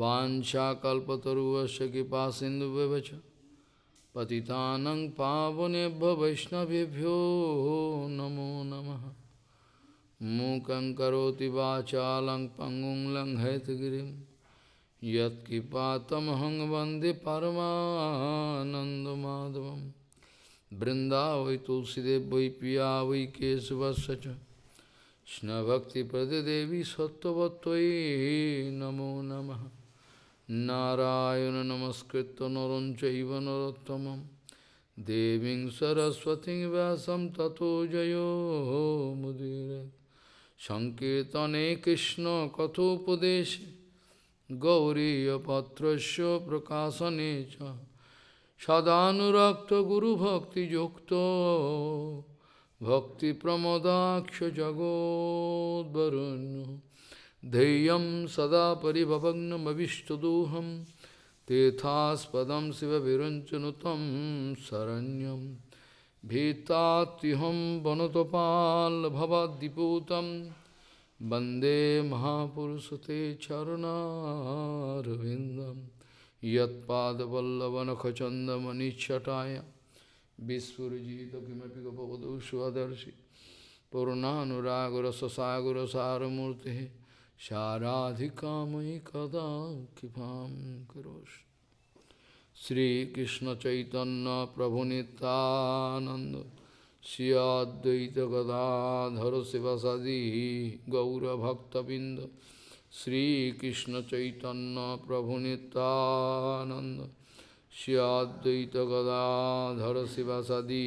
वाशाकल्पतरुश कृपा सिंधु व्यवच पतितानंग पावने वैष्णवेभ्यो नमो नमः मूकं करोति वाचालं पंगुं लंघयतगिरिं यत्किपातमहं वन्दे परमानन्दमाधवं बृन्दा वै तुलसीदेव वै पिया वै केशवस्य च कृष्णभक्तिप्रददेवी सत्त्ववत्त्वयि नमो नमः নারায়ণ নমস্কৃত নরঞ্চব নরোত্তমম দেবী সরস্বতী ব্যাসম ততো জয় মুদির সংকীর্তনে কৃষ্ণ কথোপদেশ গৌরীপত্রস্য প্রকাশনে চ সদানুরক্ত গুরুভক্তিযুক্ত প্রমদাক্ষ জগদ্বরণ্য धैर्यं सदा परिभवग्नमविष्टदोहं तीर्थास्पदं शिवविरञ्चनुतं शरण्यं भीतात्युहं वनतपाल्भवाद्दिपूतं वन्दे महापुरुषते चरुणारविन्दं यत्पादपल्लवनखचन्दमनिच्छटाय विस्फुरजित किमपि गपवधू स्वदर्शि पूर्णानुरागुरससागुरसारमूर्तिः शाराधिकामयि कदा कृपां करोषि श्रीकृष्णचैतन्यप्रभुनितानन्द श्री अद्वैतगदाधर शिवसदि गौरभक्तबिन्द श्रीकृष्णचैतन्यप्रभुनितानन्द श्री अद्वैतगदाधर शिवसदि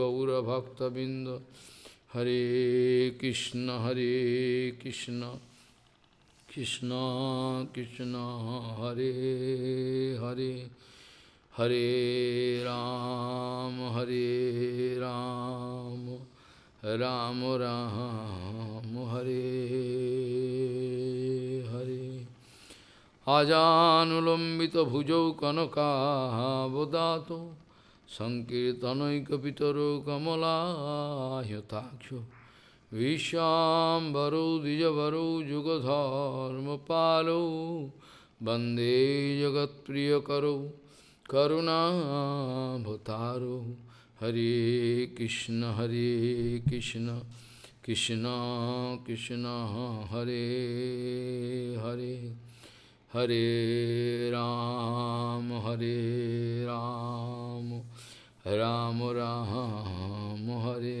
गौरभक्तबिन्द हरे कृष्ण हरे Krishna Krishna Krishna Hare Hare Hare Ram Hare Ram Ram Ram Hare Hare Ajanulambita bhujau kanaka vodato Sankirtanaikapitaro kamala yatakshu विश्वाम्बरो वंदे जगत प्रिय जगत्प्रियकरो करुणाभतारो हरे कृष्ण हरे कृष्ण कृष्ण कृष्ण हरे हरे हरे राम हरे राम राम राम हरे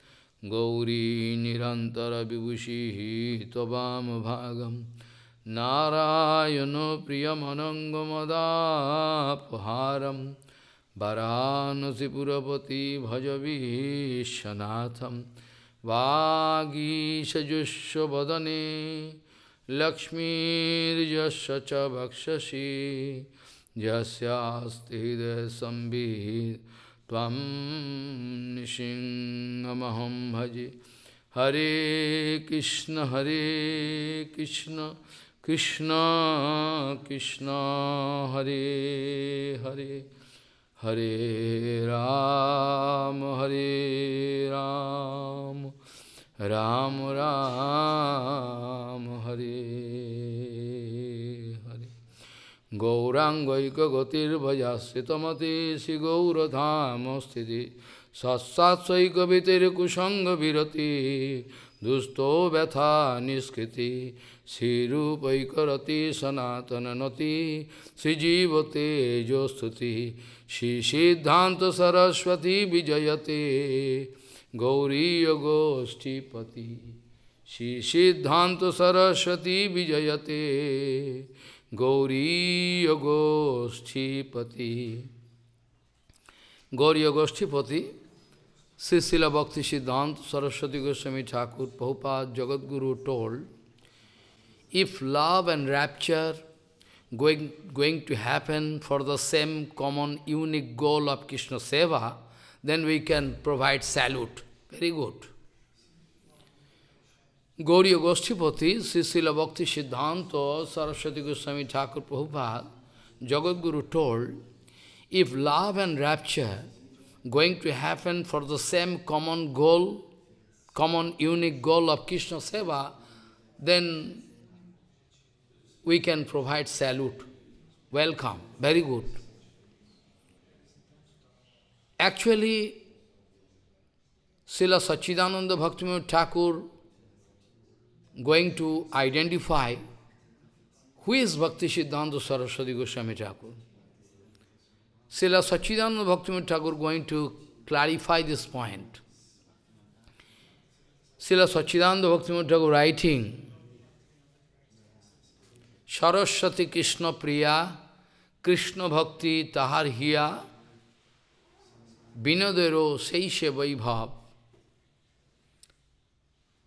गौरी निरन्तरविभूषिः त्ववामभागं नारायणो प्रियमनङ्गमदापहारं वरानसिपुरपति भजवीशनाथं वागीशजुष्वदने लक्ष्मीर्यस्य च भक्षसि यस्यास्ति हृदयसंवित् त्वं नृसिंहमहं भजे हरे कृष्ण हरे कृष्ण कृष्ण कृष्ण हरे हरे हरे राम हरे राम राम राम हरे গৌরাঙ্গৈকগতির্ভজাশ্রিতমতি শ্রীগৌরধাম স্থিতি সৎসাৎসৈকবিতির্কুসঙ্গ বিরতি দুস্থো ব্যথা নিষ্কৃতি শ্রীরূপৈকরতি সনাতন নতি শ্রীজীবতে শ্রী সিদ্ধান্ত সরস্বতী বিজয়তে গোষ্ঠীপতি শ্রী সিদ্ধান্ত সরস্বতী বিজয়তে Gauri Goshthipati. Gauri Goshthipati, Sisila Bhakti Siddhanta Saraswati Goswami Thakur Prabhupada Jagadguru told, if love and rapture going, going to happen for the same common unique goal of Krishna Seva, then we can provide salute. Very good. Gauriya Goshtipati, Sisila Bhakti Siddhanta, Saraswati Goswami Thakur Prabhupada, Guru told, if love and rapture going to happen for the same common goal, common unique goal of Krishna Seva, then we can provide salute, welcome, very good. Actually, Srila Sachidananda Bhaktivinoda Thakur going to identify who is Bhakti Siddhanta Saraswati Goswami Thakur. Srila Sachidananda Bhakti Thakur going to clarify this point. Srila Sachidananda Bhakti Thakur writing, Saraswati Krishna Priya, Krishna Bhakti Tahar Hiya, Binadero Seishe Vaibhav,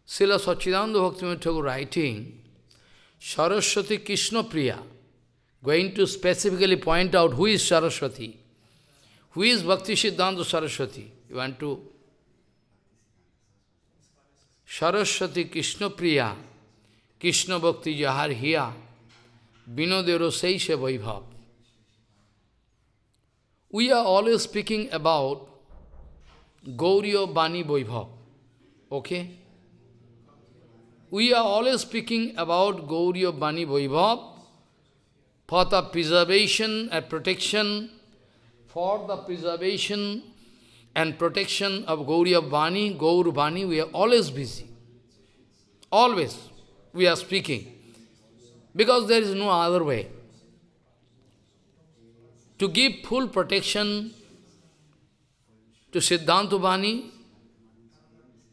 Srila Sachidananda Bhaktivinoda Thakur writing, Saraswati Krishna Priya, going to specifically point out who is Saraswati, who is Bhakti Siddhanta Saraswati. You want to? Saraswati Krishna Priya, Krishna Bhakti Jahar Hiya, Binodero Seisha Vaibhav. We are always speaking about Gauriya Bani Vaibhav. Okay? We are always speaking about Gauriya Bani Vaibhav for the preservation and protection, for the preservation and protection of Gauriya Bani, Gaur Bani, we are always busy. Always we are speaking. Because there is no other way. To give full protection to Siddhanta Bani,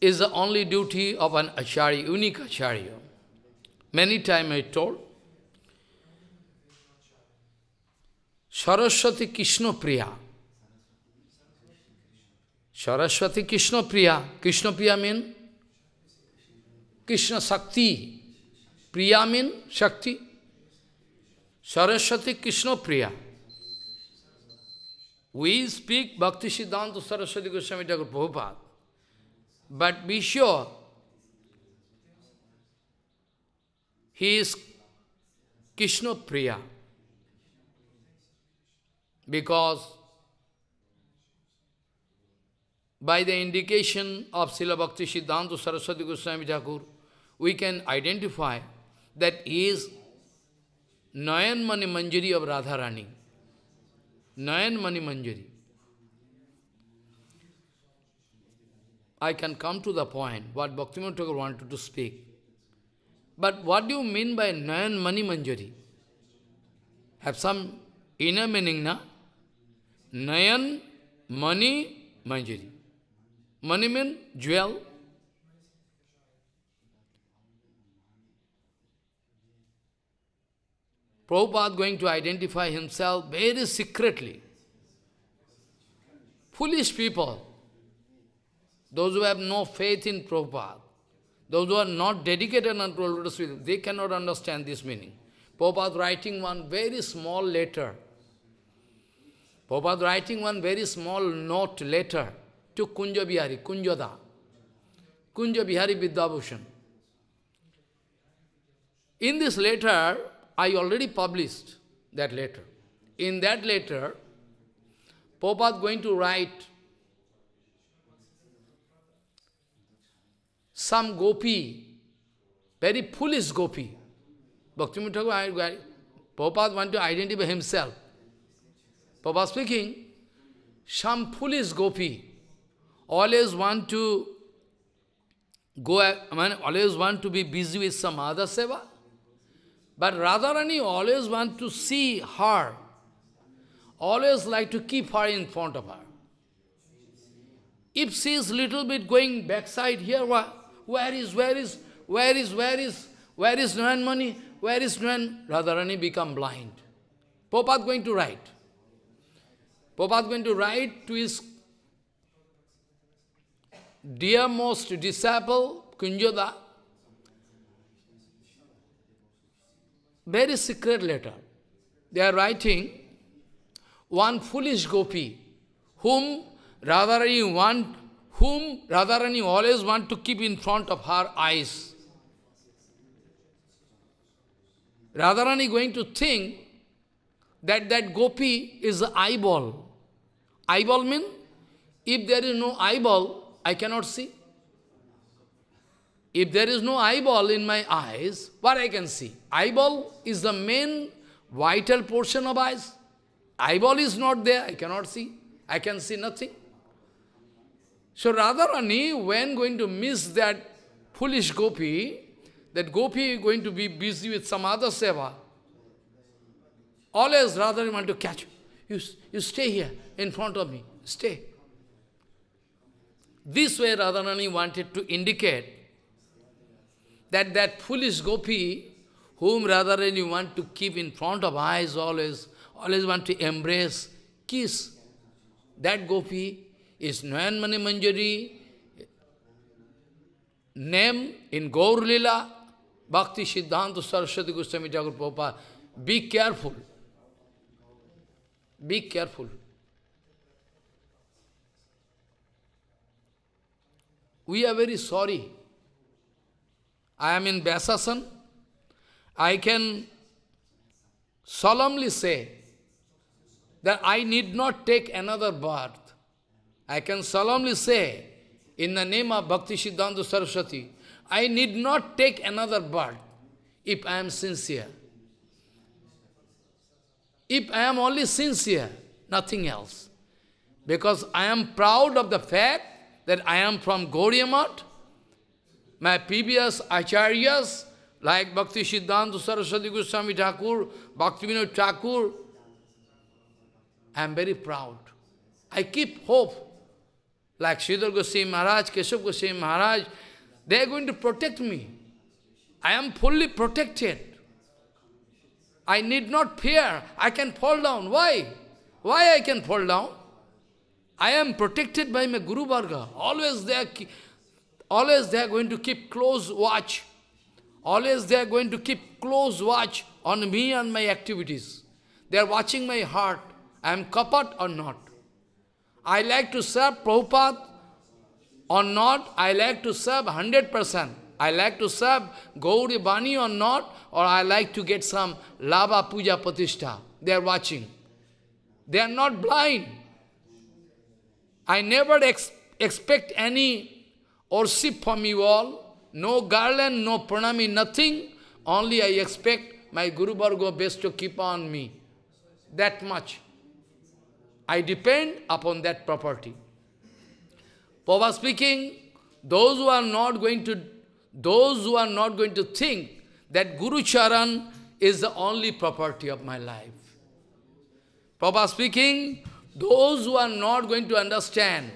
is the only duty of an acharya, unique acharya. Many times I told, Saraswati Krishna Priya. Saraswati Krishna Priya. Krishna Priya means Krishna Shakti. Priya means Shakti. Saraswati Krishna Priya. We speak Bhakti Siddhanta Saraswati Goswami Thakur Prabhupada. But be sure, he is Krishnopriya. Because by the indication of Srila Bhakti Siddhanta Saraswati Goswami Thakur, we can identify that he is Nayan Mani Manjari of Radharani. Nayan Mani Manjari. I can come to the point what Bhaktivinoda Thakur wanted to speak. But what do you mean by Nayan Mani Manjari? Have some inner meaning, na? Nayan Mani Manjari. Mani means jewel. Prabhupada going to identify himself very secretly. Foolish people, those who have no faith in Prabhupada, those who are not dedicated on Prabhupada, they cannot understand this meaning. Prabhupada writing one very small letter. Prabhupada writing one very small note letter to Kunja Bihari, Kunjada, Kunja Bihari Vidyabhushan. In this letter, I already published that letter. In that letter, Prabhupada going to write some gopi, very foolish gopi. Bhakti Thakur, Prabhupada wants to identify himself. Prabhupada speaking, some foolish gopi always want to go, I mean, always want to be busy with some other seva. But Radharani always want to see her, always like to keep her in front of her. If she is little bit going backside here, what? Where is, where is, where is, where is, where is Nuyan Mani? Where is Nuyan? Radharani become blind. Popat going to write. Popat going to write to his dear most disciple, Kunjoda, very secret letter. They are writing, one foolish gopi, whom Radharani want whom Radharani always want to keep in front of her eyes. Radharani going to think that that gopi is the eyeball. Eyeball mean if there is no eyeball, I cannot see. If there is no eyeball in my eyes, what I can see? Eyeball is the main vital portion of eyes. Eyeball is not there, I cannot see. I can see nothing. So Radharani, when going to miss that foolish gopi, that gopi is going to be busy with some other seva, always Radharani want to catch you. you. stay here in front of me, stay. This way Radharani wanted to indicate that that foolish gopi, whom Radharani want to keep in front of eyes always, always want to embrace, kiss, that gopi is Nayanmani Manjari name in Gaur Lila, Bhakti Siddhanta Saraswati Goswami Jagur Prabhupada. Be careful. Be careful. We are very sorry. I am in Vyasasan. I can solemnly say that I need not take another birth. I can solemnly say, in the name of Bhakti Siddhanta Saraswati, I need not take another birth if I am sincere. If I am only sincere, nothing else. Because I am proud of the fact that I am from Gauriamat. My previous acharyas, like Bhakti Siddhanta Saraswati Goswami Thakur, Vinod Thakur, I am very proud. I keep hope like Sridhar Goswami Maharaj, Keshav Goswami Maharaj, they are going to protect me. I am fully protected. I need not fear. I can fall down. Why? Why I can fall down? I am protected by my Guru Varga. Always they are, always they are going to keep close watch. Always they are going to keep close watch on me and my activities. They are watching my heart. I am kapat or not. I like to serve Prabhupada or not, I like to serve 100%. I like to serve Gauri Bani or not, or I like to get some Lava Puja Patishta. They are watching. They are not blind. I never ex expect any worship from you all. No garland, no pranami, nothing. Only I expect my Guru Bhargava best to keep on me. That much. I depend upon that property. Papa speaking, those who are not going to, those who are not going to think that Guru Charan is the only property of my life. Papa speaking, those who are not going to understand,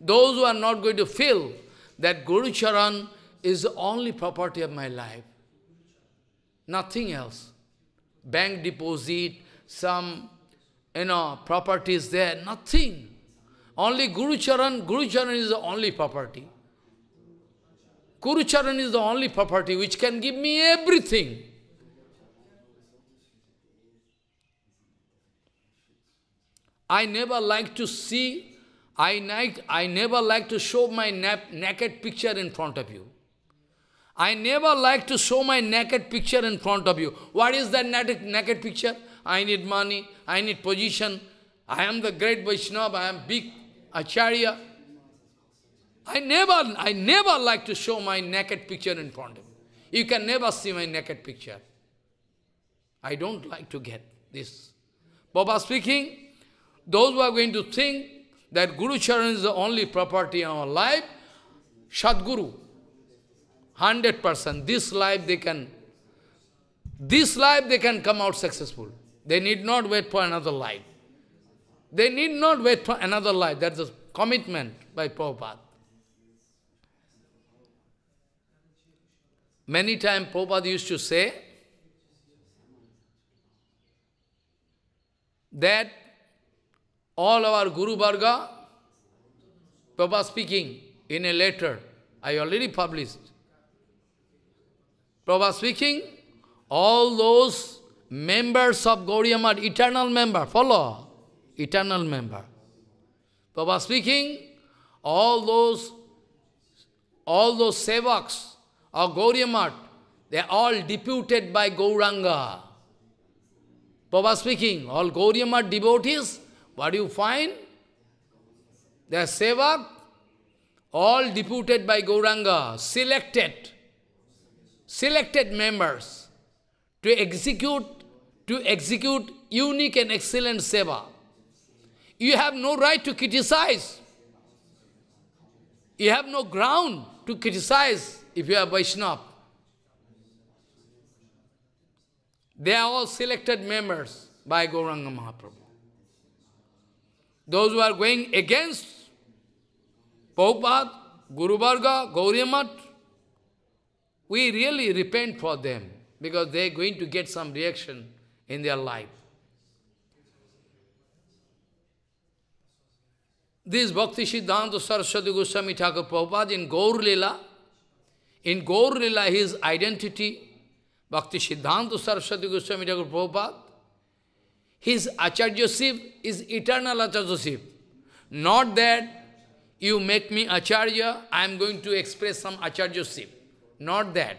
those who are not going to feel that Guru Charan is the only property of my life. Nothing else. Bank deposit, some you know, property is there, nothing. Only Guru Charan, Guru Charan is the only property. Guru Charan is the only property which can give me everything. I never like to see, I, like, I never like to show my naked picture in front of you. I never like to show my naked picture in front of you. What is that naked, naked picture? I need money, I need position, I am the great Vaishnava, I am big Acharya. I never, I never like to show my naked picture in front of you. You can never see my naked picture. I don't like to get this. Baba speaking, those who are going to think that Guru Charan is the only property in our life, Sadguru, 100%, this life they can, this life they can come out successful. They need not wait for another life. They need not wait for another life. That's a commitment by Prabhupada. Many times Prabhupada used to say that all our Guru Varga, Prabhupada speaking in a letter, I already published. Prabhupada speaking, all those members of Gauriamad, eternal member, follow, eternal member. Baba speaking, all those, all those sevaks of Gauriamad, they are all deputed by Gauranga. Baba speaking, all Gauriamad devotees, what do you find? They are sevak, all deputed by Gauranga, selected, selected members to execute to execute unique and excellent seva. You have no right to criticize. You have no ground to criticize if you are Vaishnava. They are all selected members by Gauranga Mahaprabhu. Those who are going against Prabhupada, Guru Varga, Gauriamat, we really repent for them because they are going to get some reaction in their life. This Bhakti Siddhanta Saraswati Goswami Thakur Prabhupada in Gaur Lila, in Gaur Lila his identity, Bhakti Siddhanta Saraswati Goswami Thakur Prabhupada, his Acharya Shiv is eternal Acharya Shiv. Not that you make me Acharya, I am going to express some Acharya Shiv. Not that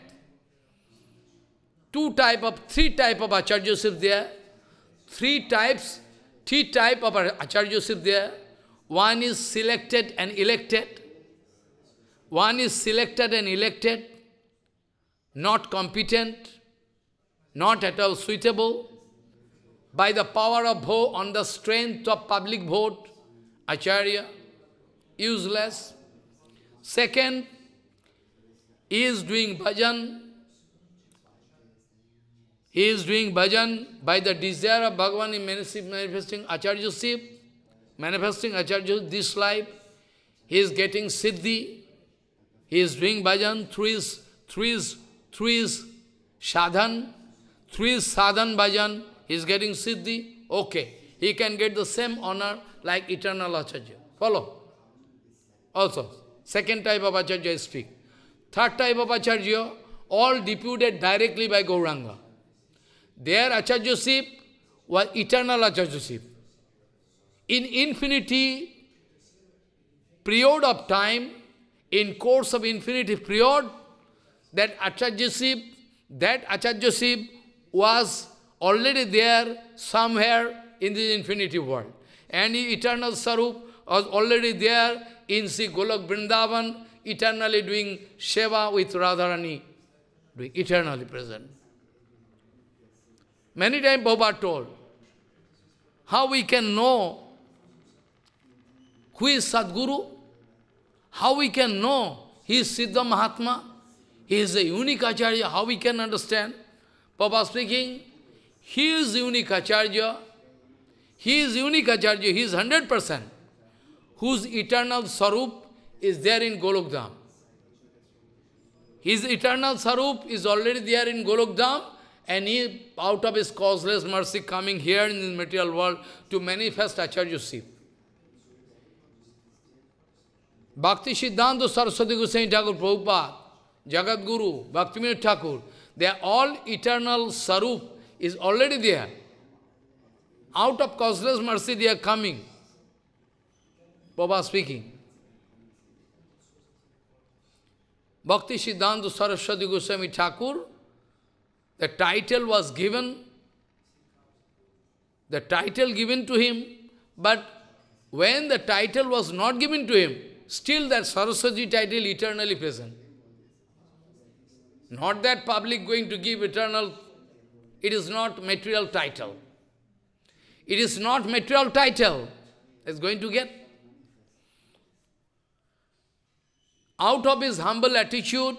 two type of, three type of Acharya Yosef there, three types, three type of Acharya Yosef there. One is selected and elected. One is selected and elected, not competent, not at all suitable. By the power of vote, on the strength of public vote, Acharya, useless. Second, is doing bhajan, he is doing bhajan by the desire of Bhagavan in manifesting Acharyaship, manifesting Acharya this life. He is getting Siddhi. He is doing bhajan through his, through his, through his sadhan, through his sadhan bhajan. He is getting Siddhi. Okay. He can get the same honor like eternal Acharya. Follow? Also, second type of Acharya I speak. Third type of Acharya, all deputed directly by Gauranga. There Acharya Joseph was eternal Acharya In infinity period of time, in course of infinity period, that Acharya that Acharya was already there somewhere in this infinity world. And eternal Sarup was already there in Sri Golok Vrindavan, eternally doing Sheva with Radharani, doing eternally present. Many times Baba told, how we can know who is Sadguru? How we can know he is Siddha Mahatma? He is a unique Acharya, how we can understand? Baba speaking, he is unique Acharya, he is unique Acharya, he is 100%, whose eternal Sarup is there in Golokdham. His eternal Sarup is already there in Golokdham, and he, out of his causeless mercy, coming here in this material world to manifest Acharya Shiva. Bhakti Siddhanta Saraswati Goswami Thakur Prabhupada, Jagat Guru, Bhaktivinoda Thakur, they are all eternal Sarup is already there. Out of causeless mercy they are coming. Prabhupada speaking. Bhakti Siddhanta Saraswati Goswami Thakur the title was given, the title given to him, but when the title was not given to him, still that Saraswati title eternally present. Not that public going to give eternal, it is not material title. It is not material title. Is going to get. Out of his humble attitude,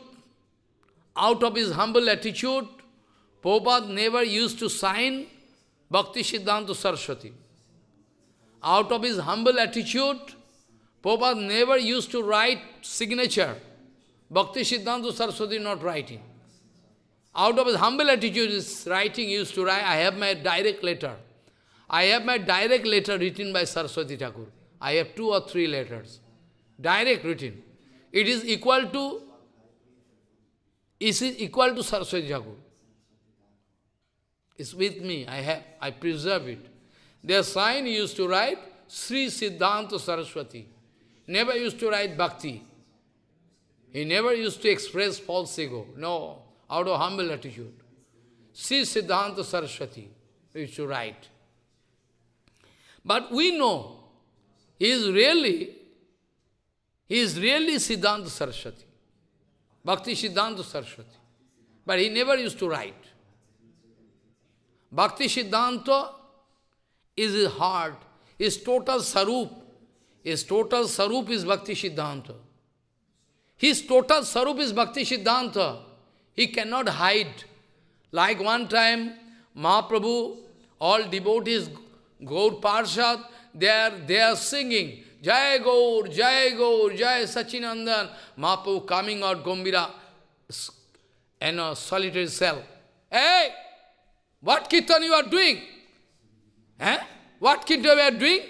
out of his humble attitude, Prabhupada never used to sign Bhakti Siddhanta Saraswati. Out of his humble attitude, Prabhupada never used to write signature. Bhakti Siddhanta Saraswati not writing. Out of his humble attitude, his writing used to write, I have my direct letter. I have my direct letter written by Saraswati Thakur. I have two or three letters. Direct written. It is equal to, it is equal to Saraswati Thakur. It's with me. I have, I preserve it. Their sign used to write Sri Siddhanta Saraswati. Never used to write bhakti. He never used to express false ego. No, out of humble attitude. Sri Siddhanta Saraswati used to write. But we know he is really, he is really Siddhanta Saraswati. Bhakti Siddhanta Saraswati. But he never used to write. Bhakti Siddhanta is his heart, his total sarup. His total sarup is Bhakti Siddhanta. His total sarup is Bhakti Siddhanta. He cannot hide. Like one time, Mahaprabhu, all devotees, Gaur Parshad, they are, they are singing, Jai Gaur, Jai Gaur, Jai Sachinandan, Mahaprabhu coming out Gombira, in a solitary cell. Hey! What kirtan you are doing? Eh? What kirtan you are doing?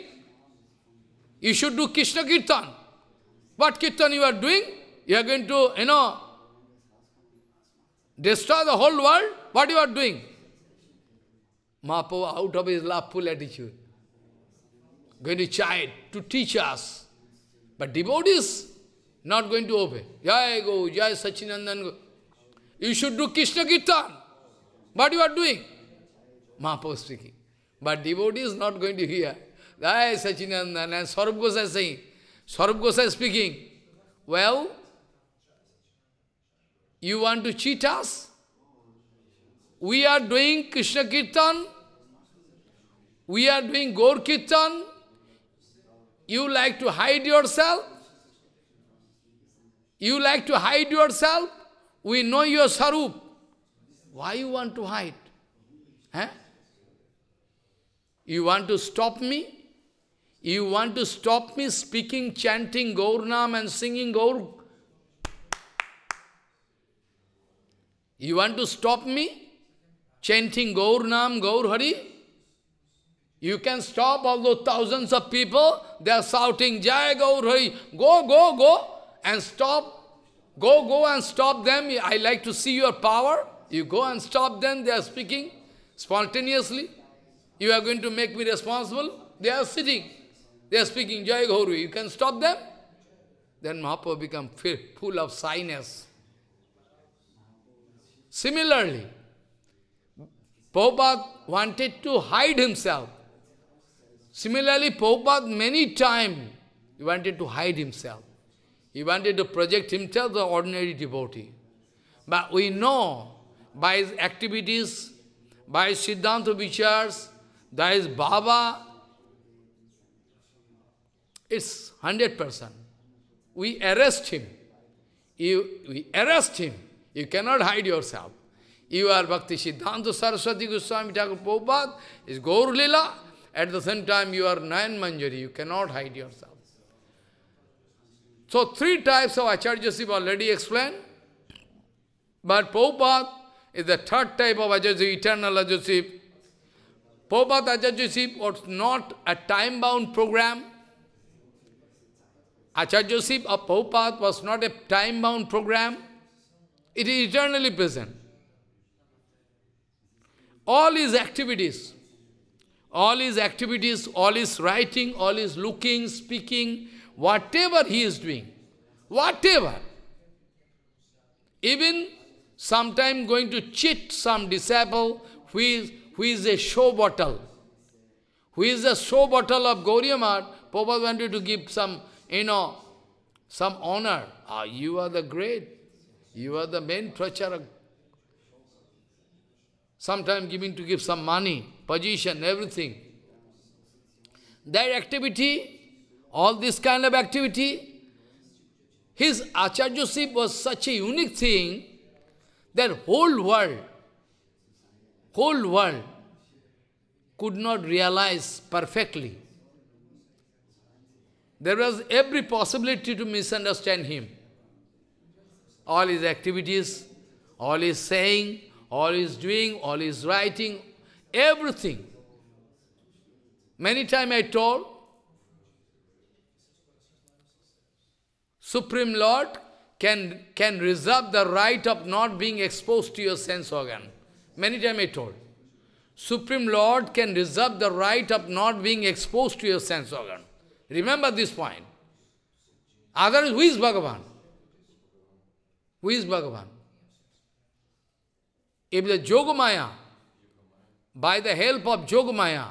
You should do Krishna kirtan. What kirtan you are doing? You are going to, you know, destroy the whole world? What you are doing? Mahaprabhu, out of his loveful attitude, going to chide, to teach us. But devotees, not going to obey. Jai go, Jai Sachinandan go. You should do Krishna Kirtan. What you are doing? Mahaprabhu speaking. But devotee is not going to hear. Hey, Sachinandana, and Saurabh Gosai saying, Saurabh Gosai speaking, well, you want to cheat us? We are doing Krishna Kirtan, we are doing Gaur Kirtan, you like to hide yourself? You like to hide yourself? We know your sarup. Why you want to hide? Huh? You want to stop me? You want to stop me speaking, chanting Gaurnam and singing Gaur? You want to stop me chanting Gaurnam, Gaur Hari? You can stop, although thousands of people, they are shouting, Jai Gaur Hari, go, go, go, and stop. Go, go and stop them. I like to see your power. You go and stop them, they are speaking spontaneously. You are going to make me responsible? They are sitting. They are speaking Jai Gauri. You can stop them? Then Mahaprabhu become full of shyness. Similarly, Prabhupada wanted to hide himself. Similarly, Prabhupada many times wanted to hide himself. He wanted to project himself an ordinary devotee. But we know by his activities, by his Siddhanta Vichars, that is Baba. It's 100%. We arrest him. You, we arrest him. You cannot hide yourself. You are Bhakti Siddhanta Saraswati Goswami Thakur Prabhupada, is Gaur Lila. At the same time, you are Nayan Manjari. You cannot hide yourself. So, three types of have already explained. But Prabhupada is the third type of Acharyaship, eternal Acharyaship. Prabhupada Acharya Joseph was not a time-bound program. Acharya Joseph of Prabhupada was not a time-bound program. It is eternally present. All his activities, all his activities, all his writing, all his looking, speaking, whatever he is doing, whatever, even sometime going to cheat some disciple who is who is a show bottle, who is a show bottle of Gauriyamar, Prabhupada wanted to give some, you know, some honor. Ah, you are the great, you are the main pracharak. Sometimes giving to give some money, position, everything. That activity, all this kind of activity, his ship was such a unique thing that whole world whole world could not realize perfectly. There was every possibility to misunderstand him. All his activities, all his saying, all his doing, all his writing, everything. Many times I told, Supreme Lord can, can reserve the right of not being exposed to your sense organ. Many times I told. Supreme Lord can reserve the right of not being exposed to your sense organ. Remember this point. Otherwise, who is Bhagavan? Who is Bhagavan? If the Jogamaya, by the help of Jogamaya,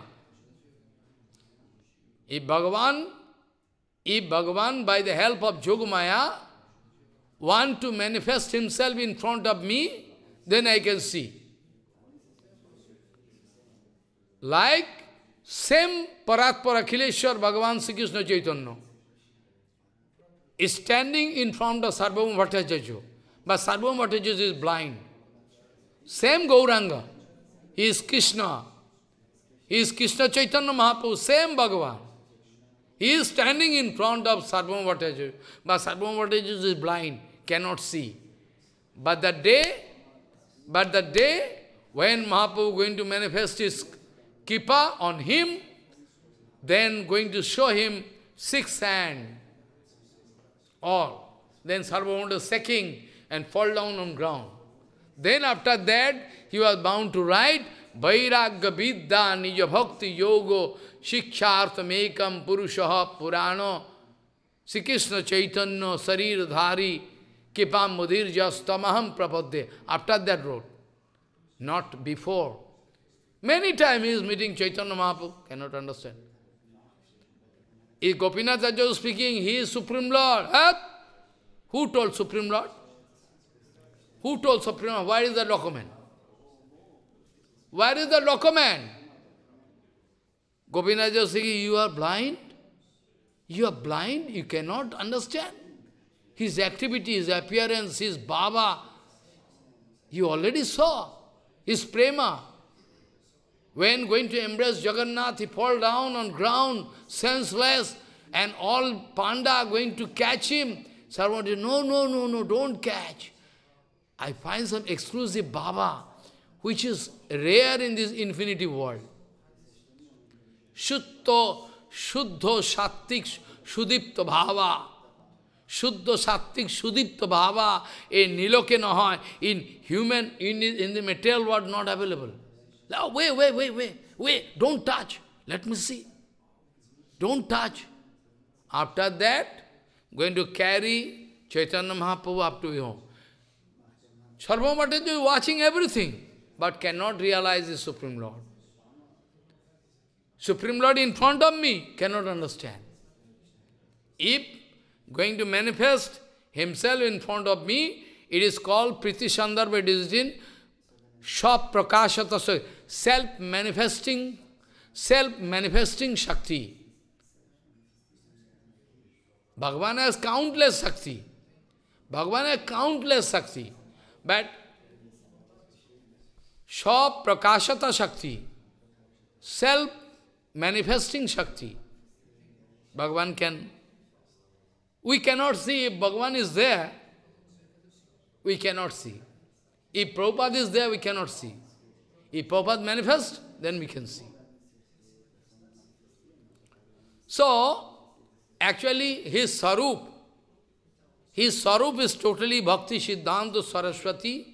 if Bhagavan, if Bhagavan by the help of Jogamaya want to manifest himself in front of me, then I can see. Like same पर Akhileshwar Bhagavan Shri Krishna Chaitanya standing in front of Sarvabhauma Bhattacharya but Sarvabhauma Bhattacharya is blind same Gaurang is Krishna is Krishna Chaitanya Mahaprabhu same Bhagavan is standing in front of Sarvabhauma Bhattacharya but Sarvabhauma Bhattacharya is blind cannot see but the day but the day when Mahaprabhu going to manifest is Kipa on him, then going to show him six hand, all. Then Sarvamunda sacking and fall down on ground. Then after that, he was bound to write, Vairagya Vidya Nija Bhakti Yogo Shikshartamekam Purushaha Purano Sri Chaitanya Sarir Dhari Kipam Mudir Jastamaham Prapadde. After that wrote, not before. Many times he is meeting Chaitanya Mahaprabhu, cannot understand. Is Gopinath is speaking, he is Supreme Lord. Huh? Who told Supreme Lord? Who told Supreme Lord? Where is the document? Where is the document? Gopinath Acharya speaking, you are blind? You are blind? You cannot understand? His activity, his appearance, his Baba, you already saw. His prema, when going to embrace Jagannath, he fall down on ground, senseless, and all panda going to catch him. Sarvati, no, no, no, no, don't catch. I find some exclusive Baba, which is rare in this infinity world. Shuddho, Shuddho shattik, Sudipta Bhava. shuddho, shattik, Sudipta Bhava In নীলকে নহয় in human, in in the material world not no, oh, wait, wait, wait, wait, wait. Don't touch. Let me see. Don't touch. After that, going to carry Chaitanya Mahaprabhu up to you. Sarvamataji is watching everything, but cannot realize the Supreme Lord. Supreme Lord in front of me cannot understand. If going to manifest himself in front of me, it is called Priti Sandarbha decision, Prakashata self-manifesting, self-manifesting Shakti. Bhagavan has countless Shakti. Bhagavan has countless Shakti. But Shop Prakashata Shakti, self-manifesting Shakti. Bhagavan can. We cannot see if Bhagavan is there, we cannot see. If Prabhupada is there, we cannot see. If Prabhupada manifest, then we can see. So, actually his sarup, his sarup is totally Bhakti Siddhanta Saraswati.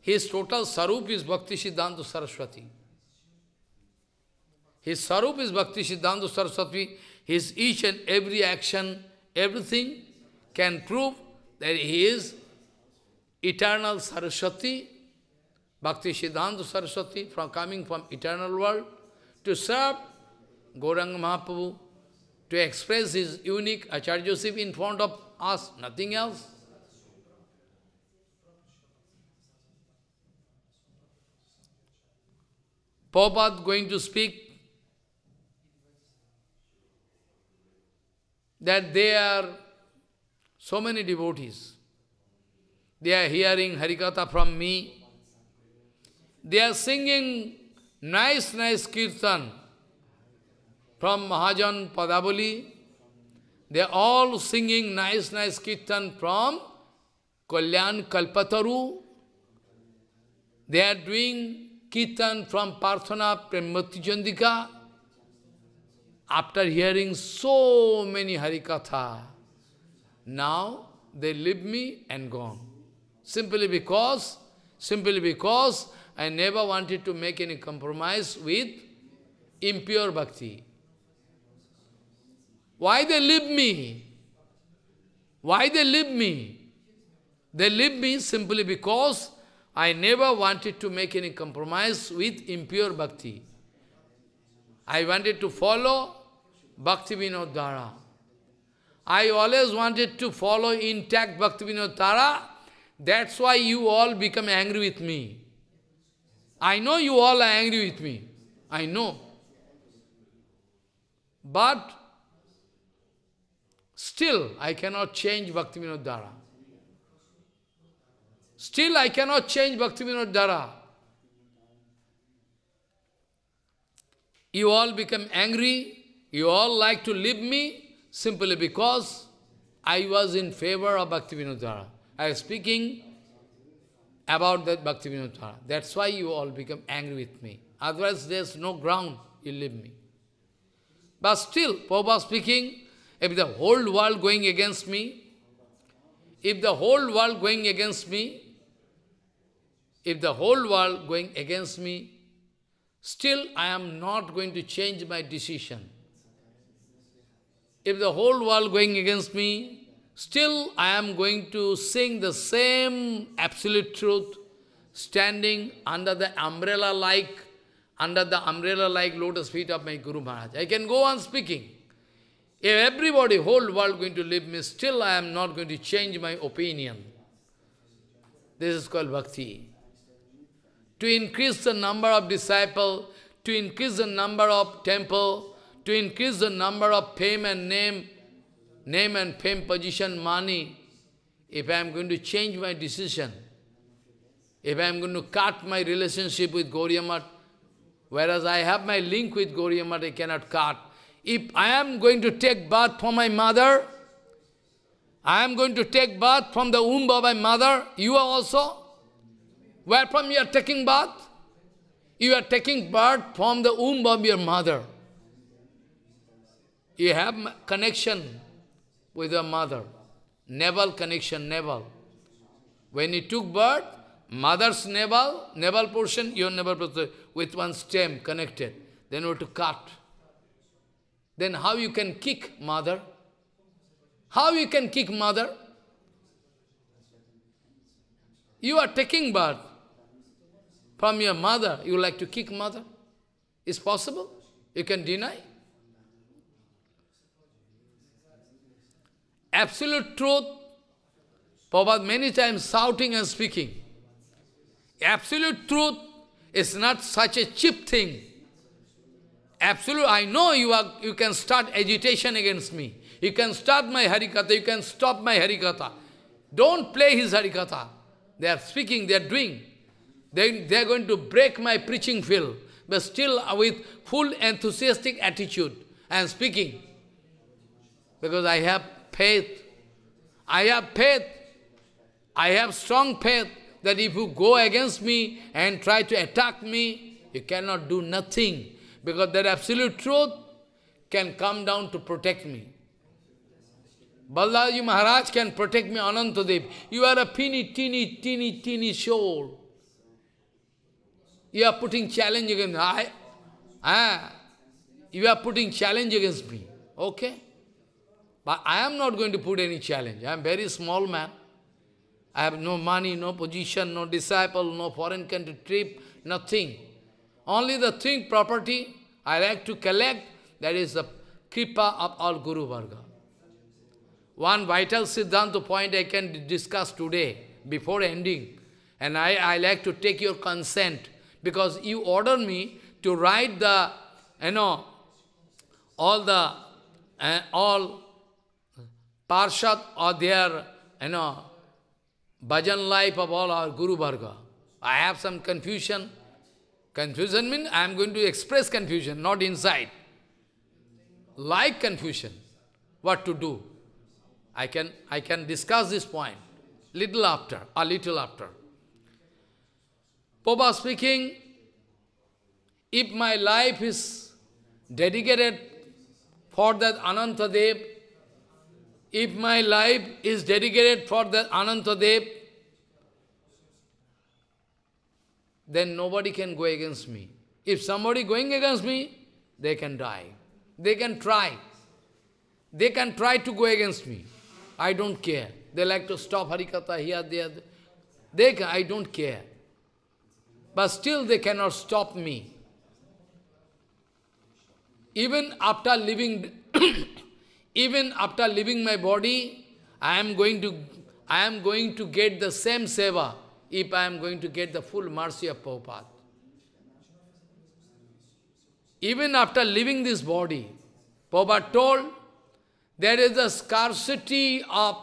His total sarup is Bhakti Siddhanta Saraswati. His sarup is Bhakti Siddhanta Saraswati. His each and every action, everything can prove that he is eternal Saraswati Bhakti Siddhanta Saraswati from coming from eternal world to serve Gauranga Mahaprabhu, to express his unique acharya Acharyaship in front of us, nothing else. Prabhupada going to speak that they are so many devotees. They are hearing Harikatha from me, they are singing nice, nice kirtan from Mahajan Padabali. They are all singing nice, nice kirtan from Kalyan Kalpataru. They are doing kirtan from Parthana Premati Jandika. After hearing so many Harikatha, now they leave me and gone. Simply because, simply because I never wanted to make any compromise with impure bhakti. Why they leave me? Why they leave me? They leave me simply because I never wanted to make any compromise with impure bhakti. I wanted to follow Bhakti Vinod Dara. I always wanted to follow intact Bhakti Vinod Dara. That's why you all become angry with me. I know you all are angry with me. I know. But still I cannot change Bhaktivinoda Dara. Still I cannot change Bhaktivinoda Dara. You all become angry, you all like to leave me simply because I was in favor of Bhaktivinoda Dara. I was speaking about that Bhakti Tara. That's why you all become angry with me. Otherwise, there's no ground, you leave me. But still, Prabhupada speaking, if the whole world going against me, if the whole world going against me, if the whole world going against me, still I am not going to change my decision. If the whole world going against me, Still, I am going to sing the same absolute truth, standing under the umbrella-like, under the umbrella-like lotus feet of my Guru Maharaj. I can go on speaking. If everybody, whole world going to leave me, still I am not going to change my opinion. This is called bhakti. To increase the number of disciple, to increase the number of temple, to increase the number of fame and name, name and fame, position, money, if I am going to change my decision, if I am going to cut my relationship with Goryamat, whereas I have my link with Goryamat, I cannot cut. If I am going to take birth from my mother, I am going to take birth from the womb of my mother, you are also? Where from you are taking birth? You are taking birth from the womb of your mother. You have connection with your mother. Naval connection, navel. When you took birth, mother's navel, navel portion, your navel portion, with one stem connected. Then you have to cut. Then how you can kick mother? How you can kick mother? You are taking birth from your mother. You like to kick mother? Is possible? You can deny? absolute truth, Prabhupada many times shouting and speaking, absolute truth is not such a cheap thing. Absolute, I know you, are, you can start agitation against me. You can start my Harikatha, you can stop my Harikatha. Don't play his Harikatha. They are speaking, they are doing. They, they are going to break my preaching field, but still with full enthusiastic attitude. I am speaking. Because I have faith. I have faith. I have strong faith that if you go against me and try to attack me, you cannot do nothing because that absolute truth can come down to protect me. Balaji Maharaj can protect me, Anantadev. You are a teeny, teeny, teeny, teeny soul. You are putting challenge against me. I, ah, you are putting challenge against me. Okay? But I am not going to put any challenge. I am very small man. I have no money, no position, no disciple, no foreign country trip, nothing. Only the thing, property, I like to collect, that is the kripa of all Guru Varga. One vital Siddhanta point I can discuss today, before ending, and I, I like to take your consent, because you order me to write the, you know, all the, uh, all Parshad or their, you know, bhajan life of all our Guru Bhargava. I have some confusion. Confusion means I am going to express confusion, not inside. Like confusion, what to do? I can, I can discuss this point little after, a little after. Popa speaking, if my life is dedicated for that Anantadev, if my life is dedicated for the Anantadev, then nobody can go against me. If somebody going against me, they can die. They can try. They can try to go against me. I don't care. They like to stop Harikatha here, there. They can, I don't care. But still they cannot stop me. Even after living. Even after leaving my body, I am going to, I am going to get the same seva if I am going to get the full mercy of Prabhupada. Even after leaving this body, Prabhupada told, there is a scarcity of,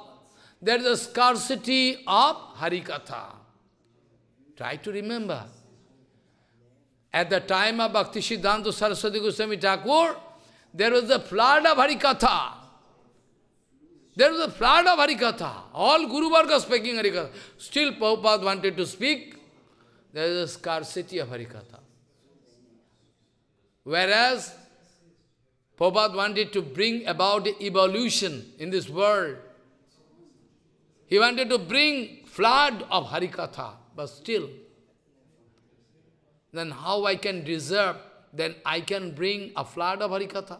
there is a scarcity of Harikatha. Try to remember. At the time of Bhakti Bhaktisiddhanta Saraswati Goswami Thakur, there was a flood of Harikatha. There was a flood of Harikatha. All Guru Varga speaking Harikatha. Still Prabhupada wanted to speak. There is a scarcity of Harikatha. Whereas Prabhupada wanted to bring about evolution in this world. He wanted to bring flood of Harikatha, but still, then how I can deserve then I can bring a flood of Harikatha.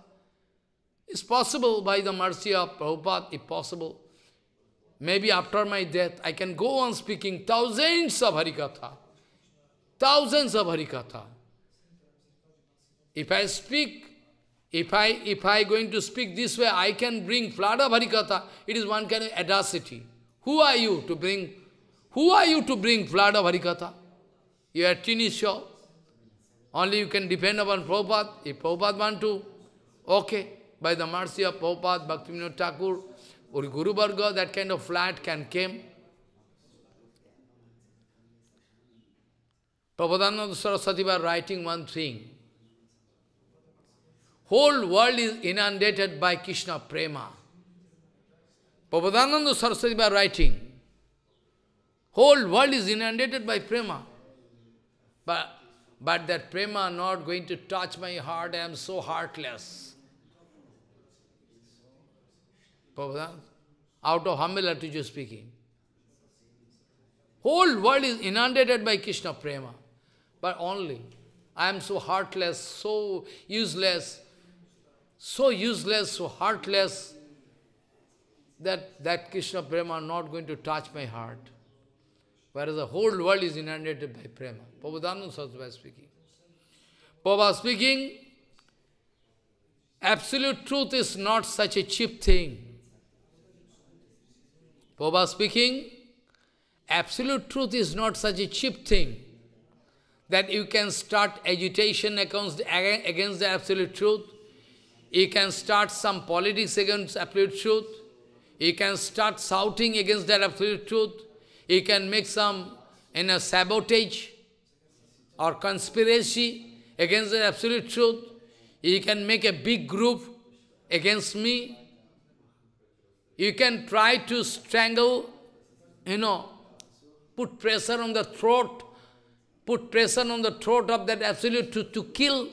It's possible by the mercy of Prabhupada, if possible. Maybe after my death, I can go on speaking thousands of Harikatha. Thousands of Harikatha. If I speak, if I if I going to speak this way, I can bring flood of Harikatha. It is one kind of audacity. Who are you to bring? Who are you to bring flood of Harikatha? You are teeny show. Only you can depend upon Prabhupada. If Prabhupada want to, okay. By the mercy of Prabhupada, Bhaktivinoda Thakur, or Guru Barga, that kind of flat can came. Prabhupada Saraswati was writing one thing. Whole world is inundated by Krishna Prema. Prabhupada Saraswati was writing. Whole world is inundated by Prema. But but that prema not going to touch my heart, I am so heartless. out of humble attitude speaking. Whole world is inundated by Krishna prema, but only I am so heartless, so useless, so useless, so heartless, that that Krishna prema not going to touch my heart. Whereas the whole world is inundated by prema. Prabhupada Saraswati speaking. Prabhupada speaking, absolute truth is not such a cheap thing. Prabhupada speaking, absolute truth is not such a cheap thing that you can start agitation against, against the absolute truth. You can start some politics against absolute truth. You can start shouting against that absolute truth. He can make some you know, sabotage or conspiracy against the absolute truth. He can make a big group against me. You can try to strangle, you know, put pressure on the throat, put pressure on the throat of that absolute truth to kill.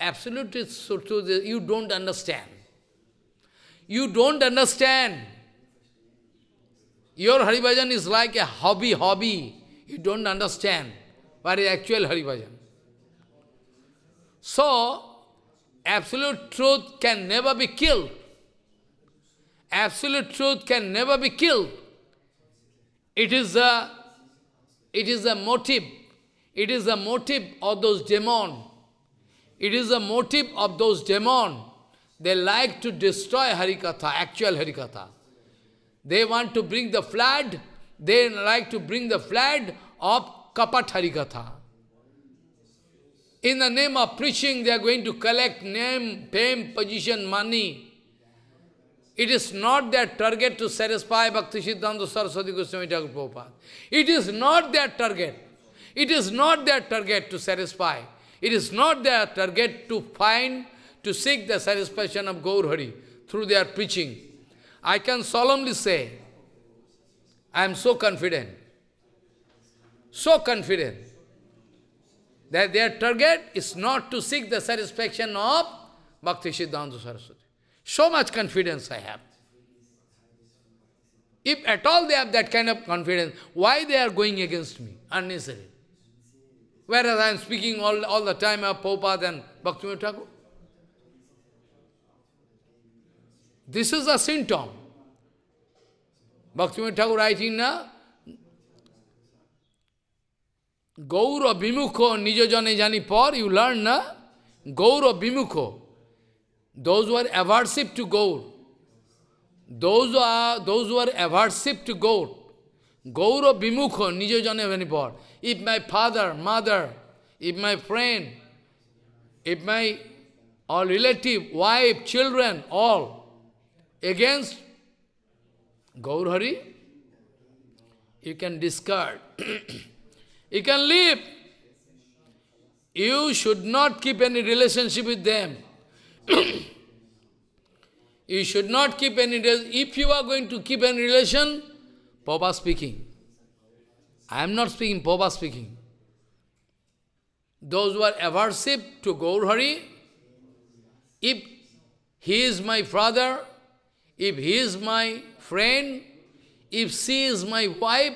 Absolute so to you don't understand. You don't understand. Your Hari is like a hobby, hobby. You don't understand what is actual Hari So, absolute truth can never be killed. Absolute truth can never be killed. It is a, it is a motive. It is a motive of those demons. It is a motive of those demons. They like to destroy Harikatha, actual Harikatha. They want to bring the flood, they like to bring the flood of Kapat Harikatha. In the name of preaching, they are going to collect name, fame, position, money. It is not their target to satisfy Bhakti Siddhanta Saraswati Goswami Thakur Prabhupada. It is not their target. It is not their target to satisfy. It is not their target to find, to seek the satisfaction of Gaur Hari through their preaching. I can solemnly say, I am so confident, so confident, that their target is not to seek the satisfaction of Bhakti Siddhanta Saraswati. So much confidence I have. If at all they have that kind of confidence, why they are going against me? Unnecessary. Whereas I am speaking all, all the time of Prabhupada and Bhakti Thakur. This is a symptom. Bhaktivinoda Thakur writing now, Gaura Bimukho Nijajane Jani Par, you learn na? Gaura Bimukho. Those who are aversive to Gaur. Those who are, those who are aversive to Gaur. Gaura Bimukho Nijajane Jani Par. If my father, mother, if my friend, if my or relative, wife, children, all against Gaurhari, you can discard. you can leave. You should not keep any relationship with them. you should not keep any, if you are going to keep any relation, Papa speaking. I am not speaking, Papa speaking. Those who are aversive to Gaurhari, if he is my father, if he is my friend, if she is my wife,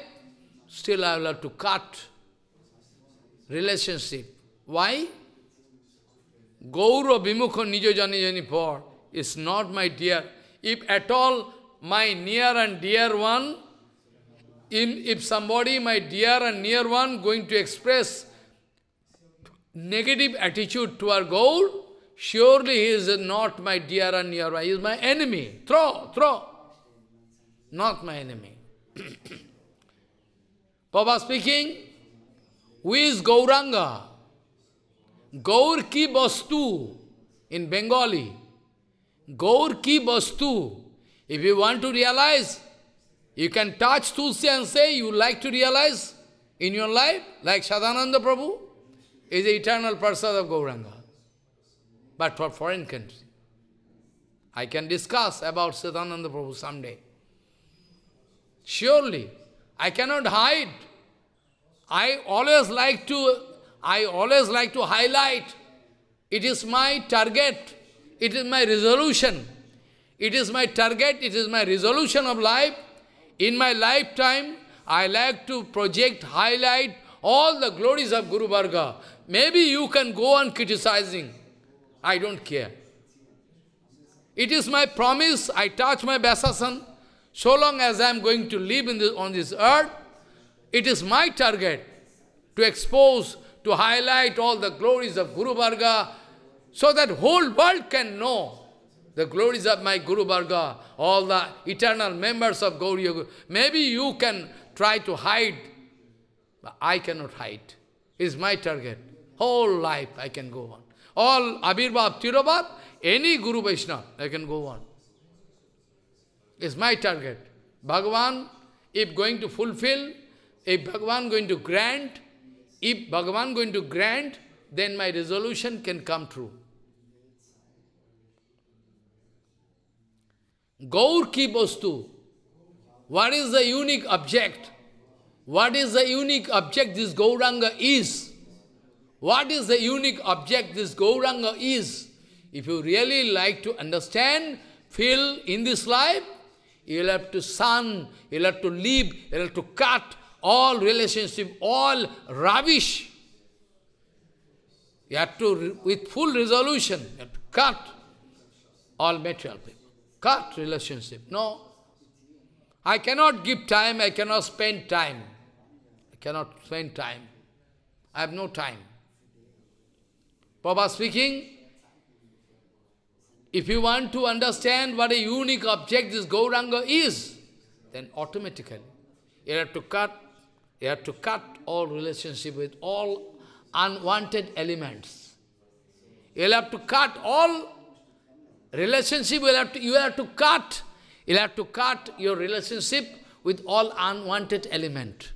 still I will have to cut relationship. Why? Gaura Vimukha Nijo Jani Jani Por is not my dear. If at all my near and dear one, in, if somebody, my dear and near one, going to express negative attitude toward Gaur, surely he is not my dear and near one, he is my enemy. Throw, throw not my enemy. Papa speaking, who is Gauranga? Gaur ki bastu in Bengali. Gaur ki bastu. If you want to realize, you can touch Tulsi and say you like to realize in your life, like Sadananda Prabhu is the eternal prasad of Gauranga. But for foreign country, I can discuss about Sadananda Prabhu someday. Surely, I cannot hide. I always like to, I always like to highlight. It is my target. It is my resolution. It is my target. It is my resolution of life. In my lifetime, I like to project, highlight all the glories of Guru Varga. Maybe you can go on criticizing. I don't care. It is my promise. I touch my Vyasasan. So long as I am going to live in this, on this earth, it is my target to expose, to highlight all the glories of Guru Varga, so that whole world can know the glories of my Guru Varga, all the eternal members of Yoga. Maybe you can try to hide, but I cannot hide. Is my target. Whole life I can go on. All Abhirbhav, Tirabhav, any Guru Vaishnava, I can go on is my target. Bhagavan, if going to fulfill, if Bhagavan going to grant, if Bhagavan going to grant, then my resolution can come true. Gaur ki bostu, What is the unique object? What is the unique object this Gauranga is? What is the unique object this Gauranga is? If you really like to understand, feel in this life, You'll have to sun, you'll have to leave, you'll have to cut all relationship, all rubbish. You have to, with full resolution, you have to cut all material people. Cut relationship. No. I cannot give time, I cannot spend time. I cannot spend time. I have no time. Baba speaking, if you want to understand what a unique object this Gauranga is, then automatically you have to cut, you have to cut all relationship with all unwanted elements. You'll have to cut all relationship, you'll have to, you have to cut, you'll have to cut your relationship with all unwanted element.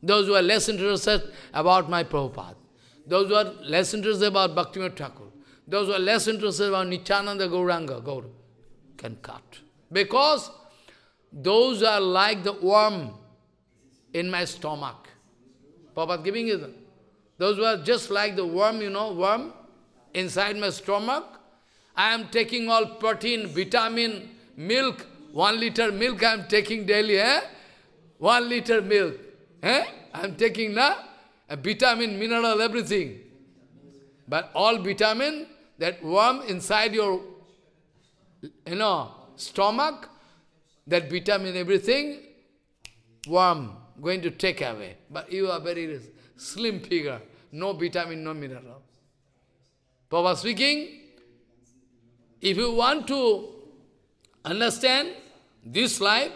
Those who are less interested about my Prabhupada, those who are less interested about Bhaktivinoda Thakur, those who are less interested about Nityananda Gauranga, Gaur, can cut. Because those are like the worm in my stomach. Prabhupada giving is them. Those were just like the worm, you know, worm inside my stomach. I am taking all protein, vitamin, milk, one liter milk I am taking daily, eh? One liter milk, eh? I am taking na, vitamin, mineral, everything. But all vitamin, that worm inside your, you know, stomach, that vitamin, everything, worm going to take away. But you are very slim figure, no vitamin, no mineral. Papa speaking, if you want to understand this life,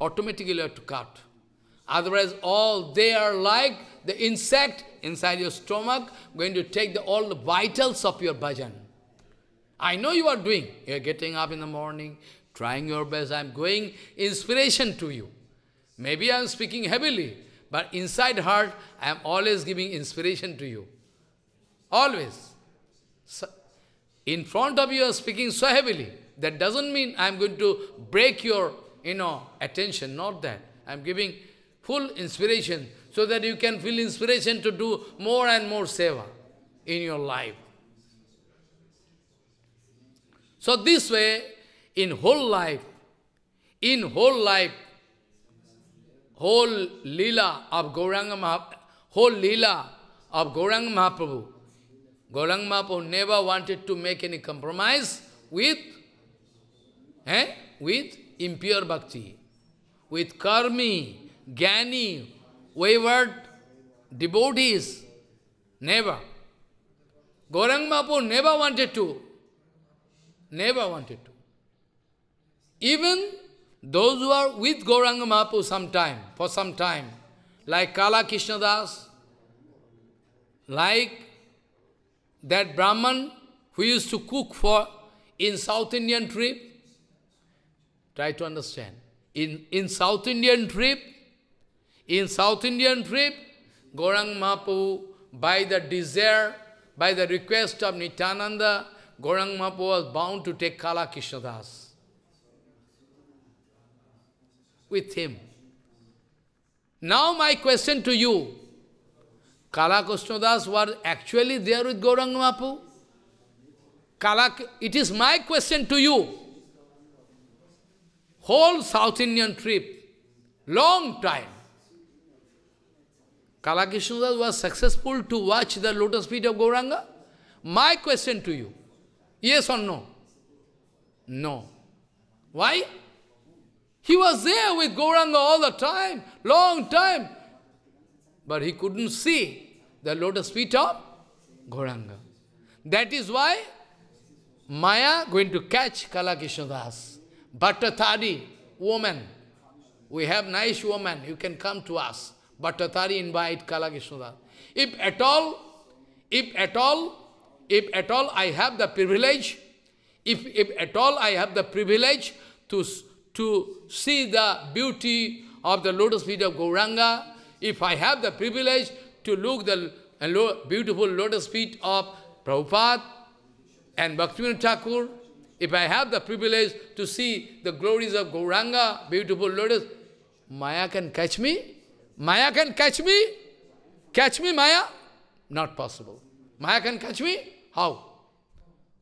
automatically you have to cut. Otherwise, all they are like the insect inside your stomach, going to take the, all the vitals of your bhajan. I know you are doing. You are getting up in the morning, trying your best. I am going inspiration to you. Maybe I am speaking heavily, but inside heart, I am always giving inspiration to you. Always. So, in front of you, I am speaking so heavily. That doesn't mean I am going to break your, you know, attention. Not that. I am giving full inspiration so that you can feel inspiration to do more and more seva in your life. So this way, in whole life, in whole life, whole lila of Gauranga Mahaprabhu, whole lila of Gauranga Mahaprabhu, Gauranga Mahaprabhu never wanted to make any compromise with, eh, with impure bhakti, with karmi, gani, wayward devotees. Never. Gorang Mahaprabhu never wanted to. Never wanted to. Even those who are with Gauranga Mahaprabhu sometime, for some time, like Kala Das, like that Brahman who used to cook for in South Indian trip. Try to understand. In, in South Indian trip, in South Indian trip, Gorang Mahaprabhu, by the desire, by the request of Nityananda, Gorang Mahaprabhu was bound to take Kala Krishnadas with him. Now my question to you, Kala Krishnadas were actually there with Gorang Mahaprabhu? Kala, it is my question to you. Whole South Indian trip, long time. Kala was successful to watch the lotus feet of Gauranga? My question to you, yes or no? No. Why? He was there with Gauranga all the time, long time. But he couldn't see the lotus feet of Gauranga. That is why Maya going to catch Kala Krishnadas. Bhattathari, woman. We have nice woman, you can come to us. Bhattatari invite Kala Krishnadas. If at all, if at all, if at all I have the privilege, if, if at all I have the privilege to, to see the beauty of the lotus feet of Gauranga, if I have the privilege to look the beautiful lotus feet of Prabhupada and Bhaktivinoda Thakur, if I have the privilege to see the glories of Gauranga, beautiful lotus, Maya can catch me? Maya can catch me? Catch me, Maya? Not possible. Maya can catch me? How?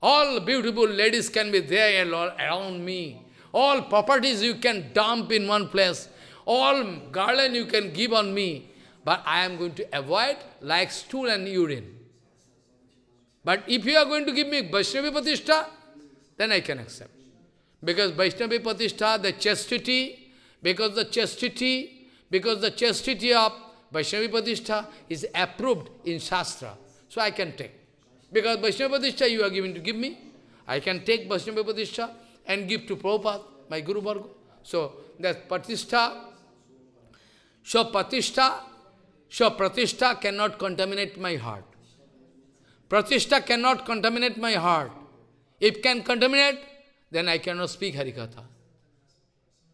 All beautiful ladies can be there around me. All properties you can dump in one place. All garland you can give on me. But I am going to avoid like stool and urine. But if you are going to give me Vaishnavi Patishtha, then I can accept. Because Vaishnavi Patishtha, the chastity, because the chastity, because the chastity of Vaishnavipadishtha is approved in Shastra. So I can take. Because Vaishnavipadishtha you are given to give me. I can take Vaishnavipadishtha and give to Prabhupada, my Guru Bhargava. So that Patishtha, so Patishtha, so Pratishtha cannot contaminate my heart. Pratishtha cannot contaminate my heart. If can contaminate, then I cannot speak Harikatha.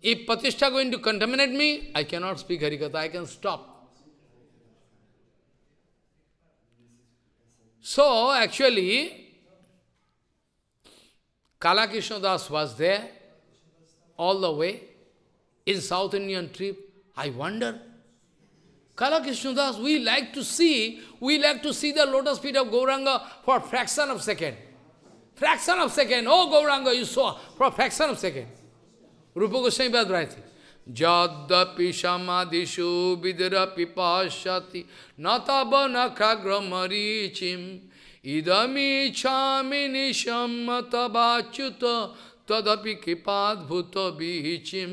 If Patishtha going to contaminate me, I cannot speak Harikatha, I can stop. So, actually, Kala Das was there all the way in South Indian trip. I wonder, Kala Das, we like to see, we like to see the lotus feet of Gauranga for fraction of second. Fraction of second, oh Gauranga, you saw, for fraction of second. रूप गोस्वामी बात रहे थे जद्यपि समाधिशु विदर पिपाशति न तब न खग्र इदमी छामिनीसमत बाच्युत तदपि कृपाद्भुत बीचि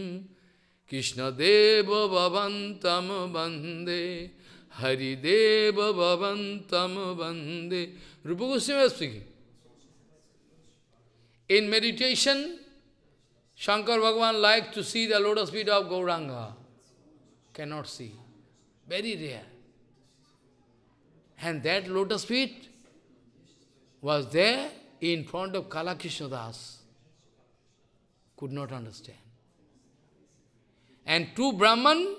कृष्ण देव भवंतम वंदे हरिदेव भवंतम वंदे रूप गोस्वामी वस्तु in meditation Shankar Bhagavan liked to see the lotus feet of Gauranga. Cannot see. Very rare. And that lotus feet was there in front of Kala Krishnadas. Could not understand. And two Brahman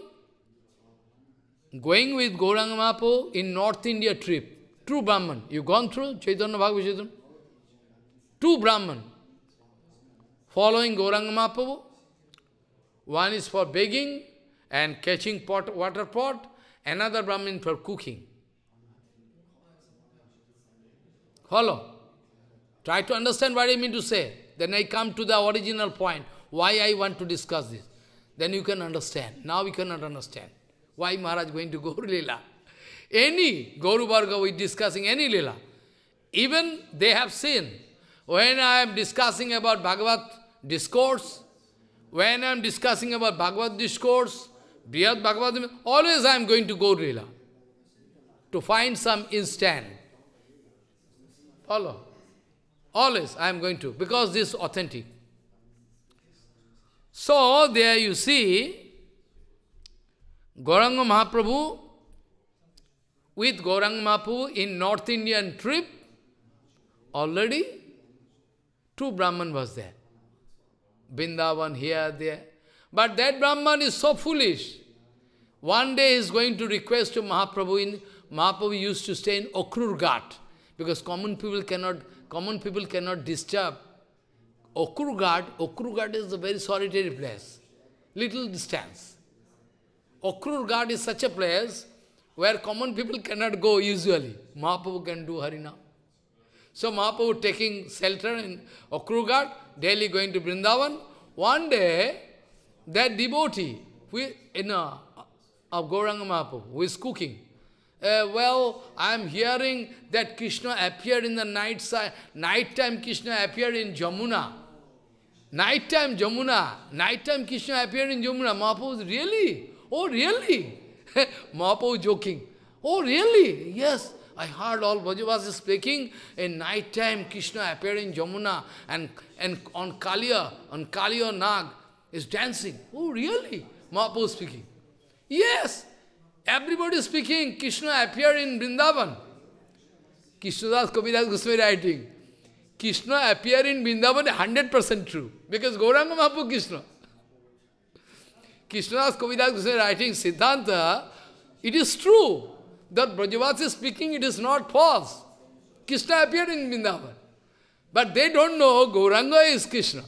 going with Gauranga Mahaprabhu in North India trip. Two Brahman. You gone through Chaitanya Bhagavad Two Brahman following Gauranga Mahaprabhu. One is for begging and catching pot, water pot, another Brahmin for cooking. Follow. Try to understand what I mean to say. Then I come to the original point, why I want to discuss this. Then you can understand. Now we cannot understand. Why Maharaj going to Gauru Leela? Any Gauru Bhargava, discussing any Leela. Even they have seen. When I am discussing about Bhagavat discourse, when I am discussing about Bhagavad discourse, Brihad Bhagavad, always I am going to go to find some instant. Follow. Always I am going to, because this is authentic. So, there you see, Gauranga Mahaprabhu, with Gauranga Mahaprabhu in North Indian trip, already two Brahman was there. Vrindavan here, there. But that Brahman is so foolish. One day is going to request to Mahaprabhu in Mahaprabhu used to stay in Okrur Ghat because common people cannot common people cannot disturb. Okrur Ghat, Okrur Ghat is a very solitary place. Little distance. Okrur Ghat is such a place where common people cannot go usually. Mahaprabhu can do Harina. So Mahaprabhu taking shelter in Okrur Ghat daily going to Vrindavan. One day, that devotee who, you know, of Gauranga Mahaprabhu, who is cooking, uh, well, I am hearing that Krishna appeared in the night side. time Krishna appeared in Jamuna. Nighttime Jamuna. Nighttime Krishna appeared in Jamuna. Mahaprabhu, really? Oh, really? Mahaprabhu joking. Oh, really? Yes. I heard all Bhajavasi speaking. In night time, Krishna appeared in Jamuna and, and on Kaliya, on Kaliya Nag is dancing. Oh, really? Mahaprabhu speaking. Yes, everybody speaking. Krishna appeared in Vrindavan. Krishnadas Kaviraj Goswami writing. Krishna appeared in Vrindavan 100% true. Because Gauranga Mahaprabhu Krishna. Krishnadas Kaviraj Goswami writing Siddhanta, it is true that Brajavati speaking, it is not false. Krishna appeared in Vrindavan. But they don't know Gauranga is Krishna.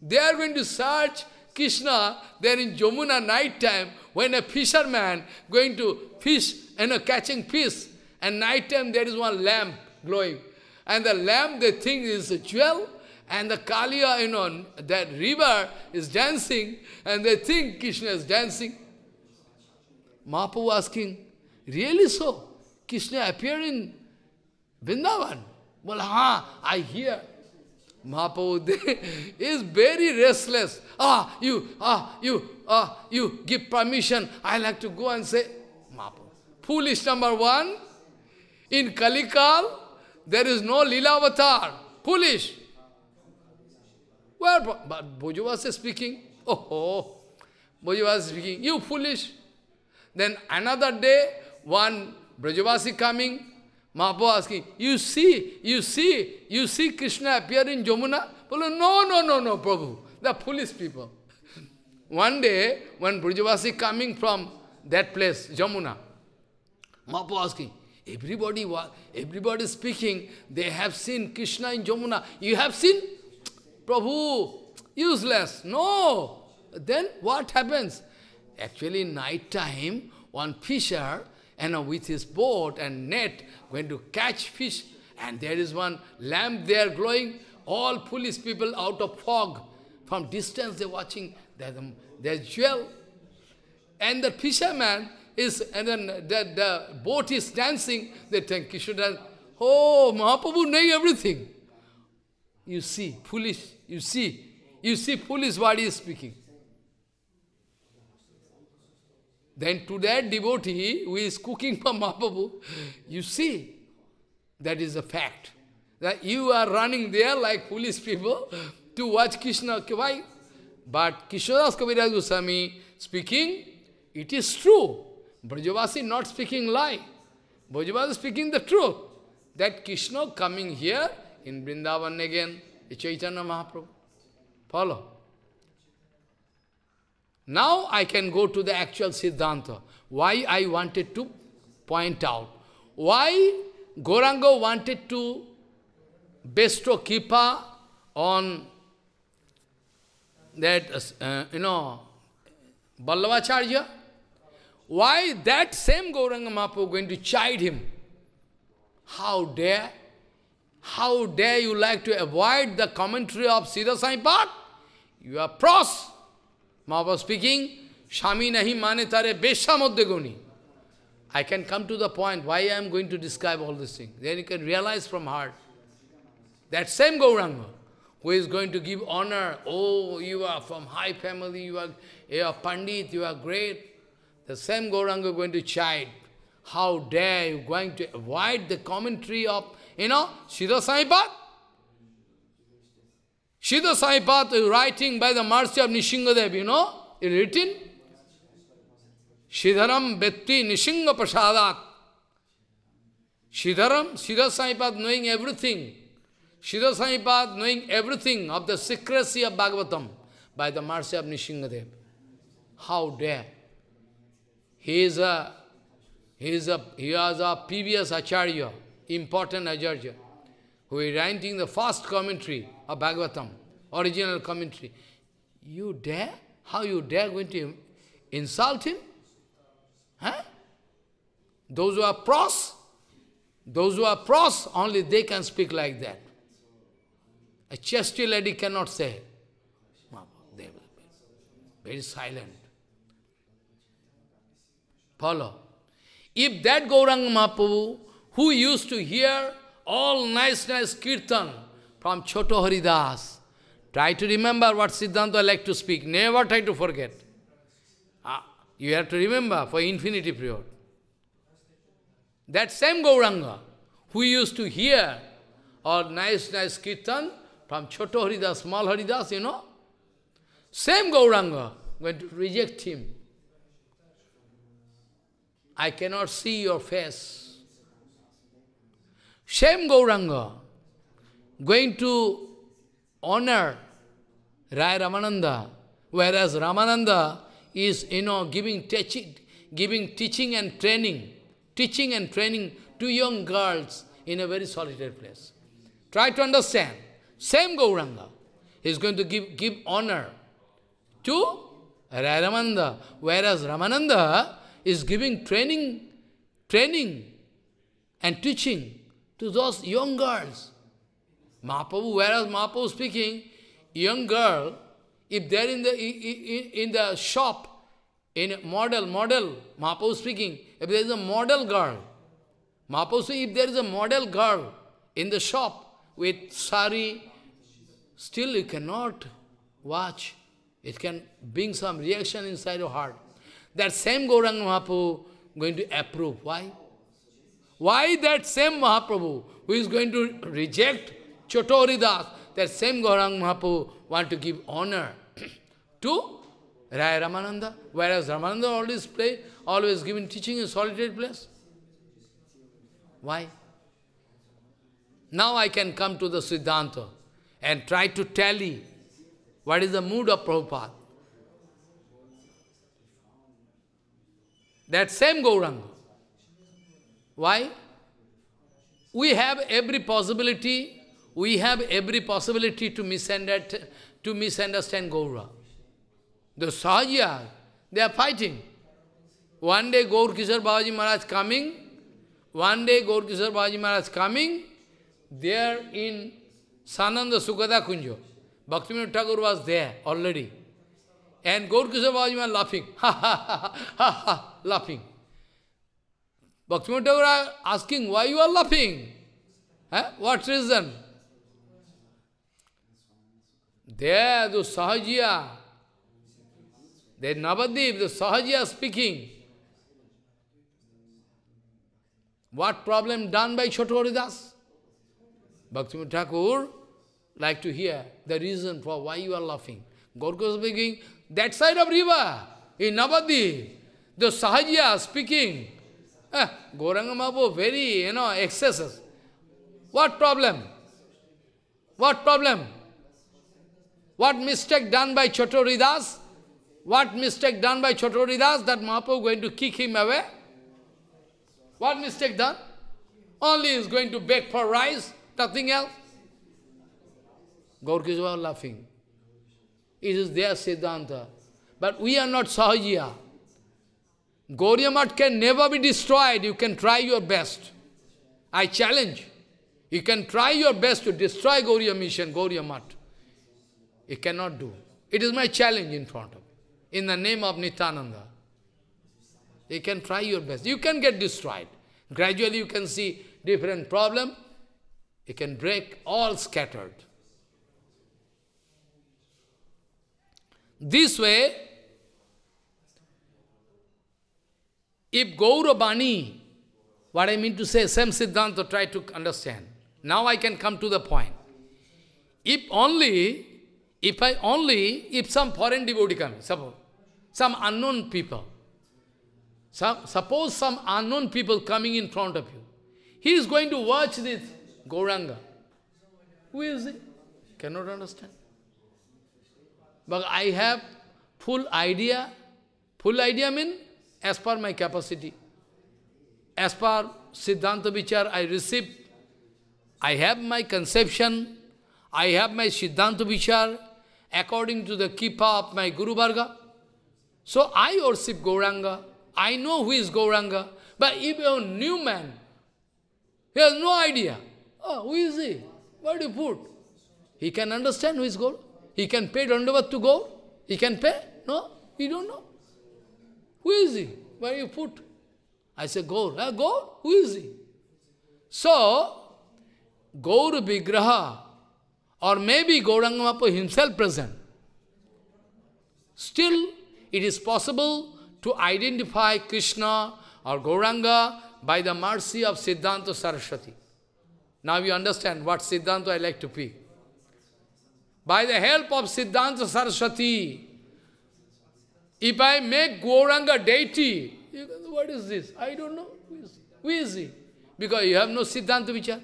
They are going to search Krishna there in Jamuna night time when a fisherman going to fish, you know, catching fish. And night time there is one lamp glowing. And the lamp they think is a jewel. And the Kaliya, you know, that river is dancing. And they think Krishna is dancing. Mahaprabhu asking, Really so. Krishna appeared in Vrindavan. Well, ha, I hear. Mahaprabhu is very restless. Ah, you, ah, you, ah, you give permission. I like to go and say, Mahaprabhu. Foolish number one, in Kalikal, there is no Leelavatar. Foolish. Where, but Bhojavas is speaking. Oh, oh. Bhojavas is speaking, you foolish. Then another day, one Brajavasi coming, Mahaprabhu asking, you see, you see, you see Krishna appear in Jamuna? Bolo, no, no, no, no, Prabhu. The foolish people. one day, when Brajavasi coming from that place, Jamuna, Mahaprabhu asking, everybody was, everybody speaking, they have seen Krishna in Jamuna. You have seen? Prabhu, useless. No. Then what happens? Actually, night time, one fisher and with his boat and net going to catch fish. And there is one lamp there glowing. All foolish people out of fog. From distance they're watching There's um, their jewel. And the fisherman is, and then the, the boat is dancing. They think Kishodan, oh, Mahaprabhu knowing everything. You see, foolish, you see, you see foolish what he is speaking. Then to that devotee who is cooking for Mahaprabhu, you see, that is a fact. That you are running there like foolish people to watch Krishna. Why? But Kishodas Kaviraj Goswami speaking, it is true. Brajavasi not speaking lie. Brajavasi speaking the truth. That Krishna coming here in Vrindavan again, Chaitanya Mahaprabhu. Follow? Now I can go to the actual Siddhanta. Why I wanted to point out. Why Gorango wanted to bestow Kipa on that, uh, you know, Ballavacharya? Why that same Goranga Mahaprabhu going to chide him? How dare? How dare you like to avoid the commentary of Siddha Saipad? You are pros. Mahaprabhu speaking, Shami nahi mane tare besha guni. I can come to the point why I am going to describe all these things. Then you can realize from heart. That same Gauranga, who is going to give honor, oh, you are from high family, you are, you are Pandit, you are great. The same Gauranga going to chide. How dare you going to avoid the commentary of, you know, Shira Saipat? Siddha Saipat is writing by the mercy of Nishingadev, you know, written. Siddharam Betti Nishinga Prasadat. Siddharam, Siddha knowing everything. Siddha Saipat knowing everything of the secrecy of Bhagavatam by the mercy of Nishingadev. How dare! He is a he is a he was a previous acharya, important acharya, who is writing the first commentary of Bhagavatam, original commentary. You dare? How you dare going to insult him? Huh? Those who are pros, those who are pros, only they can speak like that. A chastity lady cannot say. They Very silent. Follow. If that Gauranga Mahaprabhu, who used to hear all nice, nice kirtan, from Choto Haridas. Try to remember what Siddhanta like to speak. Never try to forget. Ah, you have to remember for infinity period. That same Gauranga, who used to hear or nice, nice kirtan from Choto Haridas, small Haridas, you know. Same Gauranga, going to reject him. I cannot see your face. Same Gauranga, going to honor Rai Ramananda, whereas Ramananda is, you know, giving, teaching, giving teaching and training, teaching and training to young girls in a very solitary place. Try to understand. Same Gauranga is going to give, give honor to Rai Ramananda, whereas Ramananda is giving training, training and teaching to those young girls. Mahaprabhu, whereas Mahaprabhu speaking, young girl, if they're in the, in, in the shop, in model, model, Mahaprabhu speaking, if there is a model girl, Mahaprabhu if there is a model girl in the shop with sari, still you cannot watch. It can bring some reaction inside your heart. That same Gauranga Mahaprabhu going to approve. Why? Why that same Mahaprabhu who is going to reject Chotoridas, that same Gaurang Mahaprabhu want to give honor to Raya Ramananda, whereas Ramananda always play, always given teaching in solitary place. Why? Now I can come to the Siddhanta and try to tally what is the mood of Prabhupada. That same Gauranga. Why? We have every possibility we have every possibility to misunderstand, to misunderstand Gaura. The Sahajya, they are fighting. One day Gaur Kishore Babaji Maharaj coming, one day Gaur Kishore Babaji Maharaj coming, are in Sananda Sukada Kunjo. Bhaktivinoda Tagore was there already. And Gaur Kishore Babaji Maharaj laughing, ha ha ha ha ha, laughing. Bhaktivinoda Tagore asking, why you are laughing? What reason? There, the Sahajiya, there Navadip, the Sahajiya speaking. What problem done by Chotwaridas? Bhakti Thakur like to hear the reason for why you are laughing. Gorkha speaking, that side of river, in Navadi. the Sahajiya speaking. Eh, Gauranga very, you know, excesses. What problem? What problem? What mistake done by Chotori What mistake done by Chotori that Mahaprabhu going to kick him away? What mistake done? Only is going to beg for rice, nothing else. Gaur was laughing. It is their Siddhanta. But we are not Sahajiya. Gauriamat can never be destroyed. You can try your best. I challenge. You can try your best to destroy Gauriya mission, Gauriamat. You cannot do. It is my challenge in front of you. In the name of Nityananda. You can try your best. You can get destroyed. Gradually you can see different problem. You can break all scattered. This way, if Gaurabani, what I mean to say, same Siddhanta try to understand. Now I can come to the point. If only if I only, if some foreign devotee comes, suppose, some unknown people, some, suppose some unknown people coming in front of you, he is going to watch this Gauranga. Who is he? Cannot understand. But I have full idea. Full idea means as per my capacity. As per Siddhanta Vichar I receive, I have my conception, I have my Siddhanta Vichar, according to the kippa of my Guru Varga. So I worship Gauranga. I know who is Gauranga. But if a new man, he has no idea. Oh, who is he? Where do you put? He can understand who is Gaur. He can pay Dandavat to Gaur. He can pay? No? He don't know. Who is he? Where you put? I say, Gaur. Ah, Gaur? Who is he? So, Gaur Vigraha or maybe Gauranga Mahaprabhu himself present. Still, it is possible to identify Krishna or Gauranga by the mercy of Siddhanta Saraswati. Now you understand what Siddhanta I like to pick. By the help of Siddhanta Saraswati, if I make Gauranga deity, what is this? I don't know. Who is, who is he? Because you have no Siddhanta Vichar.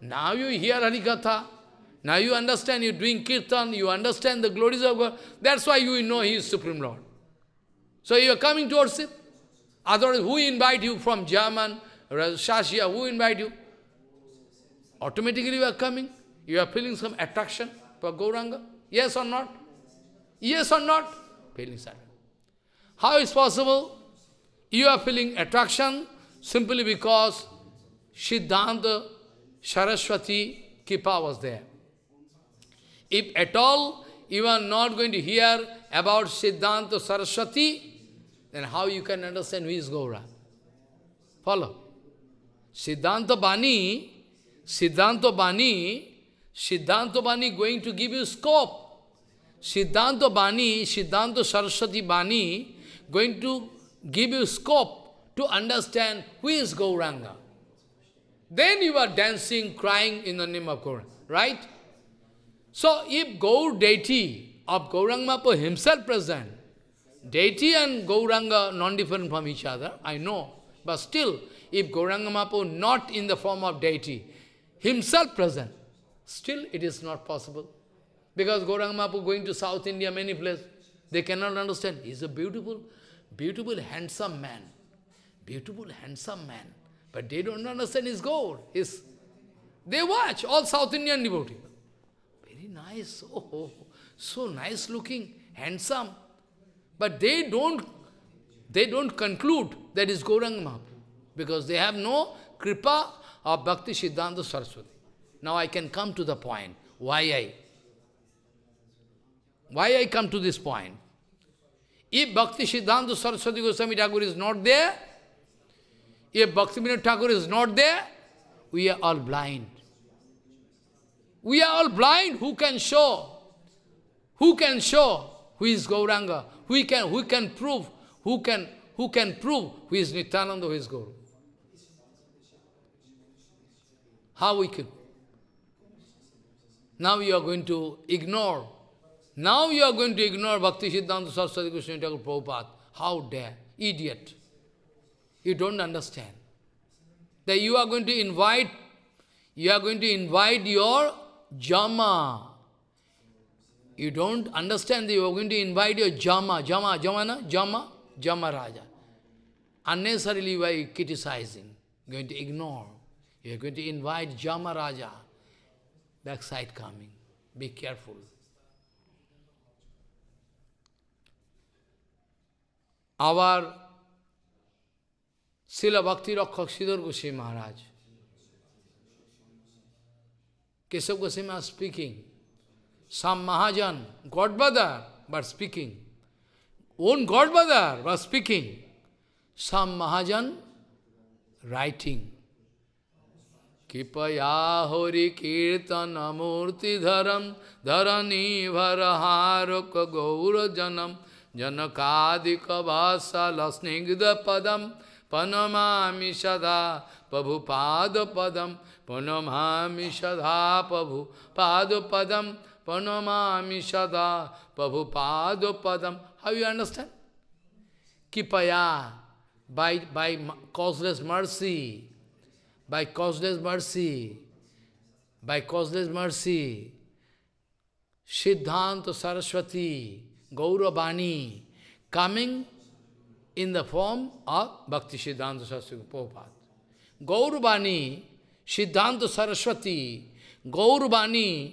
Now you hear Harikatha. Now you understand, you're doing kirtan, you understand the glories of God. That's why you know He is Supreme Lord. So you are coming towards Him. Otherwise, who invite you from German, Shashia, who invite you? Automatically you are coming. You are feeling some attraction for Gauranga. Yes or not? Yes or not? Feeling sad. How is possible? You are feeling attraction simply because Siddhanta Saraswati Kipa was there. If at all you are not going to hear about Siddhanta Saraswati, then how you can understand who is Gaura? Follow. Siddhanta Bani, Siddhanta Bani, Siddhanta Bani going to give you scope. Siddhanta Bani, Siddhanta Saraswati Bani going to give you scope to understand who is Gauranga. Then you are dancing, crying in the name of Gauranga, right? So if Gaur deity of Gaurang Mahaprabhu himself present, deity and Gauranga non-different from each other, I know. But still, if Gauranga Mahaprabhu not in the form of deity, himself present, still it is not possible. Because Gauranga Mahaprabhu going to South India, many places, they cannot understand. He is a beautiful, beautiful, handsome man. Beautiful, handsome man. But they don't understand his goal. His, they watch all South Indian devotees nice, oh, so nice looking, handsome. But they don't, they don't conclude that is Gauranga Mahaprabhu, because they have no kripa of Bhakti Siddhanta Saraswati. Now I can come to the point, why I? Why I come to this point? If Bhakti Siddhanta Saraswati Goswami Thakur is not there, if Bhakti Vinod Thakur is not there, we are all blind. We are all blind. Who can show? Who can show who is Gauranga? Who can, who can prove? Who can, who can prove who is Nityananda, who is Guru? How we can? Now you are going to ignore. Now you are going to ignore Bhakti Siddhanta Saraswati Krishna Thakur Prabhupada. How dare? Idiot. You don't understand. That you are going to invite, you are going to invite your Jama. You don't understand that you are going to invite your Jama. Jama, Jama na? Jama? Jama Raja. Unnecessarily you are criticizing, going to ignore. You are going to invite Jama Raja. Backside coming. Be careful. Our Srila Bhakti Rakhak Siddhar Goswami Maharaj, Keshav Goswami is speaking. Some Mahajan, Godfather, but speaking. Own Godfather, was speaking. Some Mahajan, writing. कृपया हरि कीर्तन Dharam Dharani धरणी भरहारक गौरजनम जनकादिक vassal स्निग्ध पदम पनमा सदा प्रभुपाद पदम प्रणमामि सदा प्रभु पादपदम प्रणमामि सदा प्रभु पादपदम How you understand? Kipaya by, by causeless mercy, by causeless mercy, by causeless mercy, Siddhanta Saraswati, Gauravani, coming in the form of Bhakti Siddhanta Saraswati Prabhupada. Gauravani Siddhanta Saraswati, Gauravani,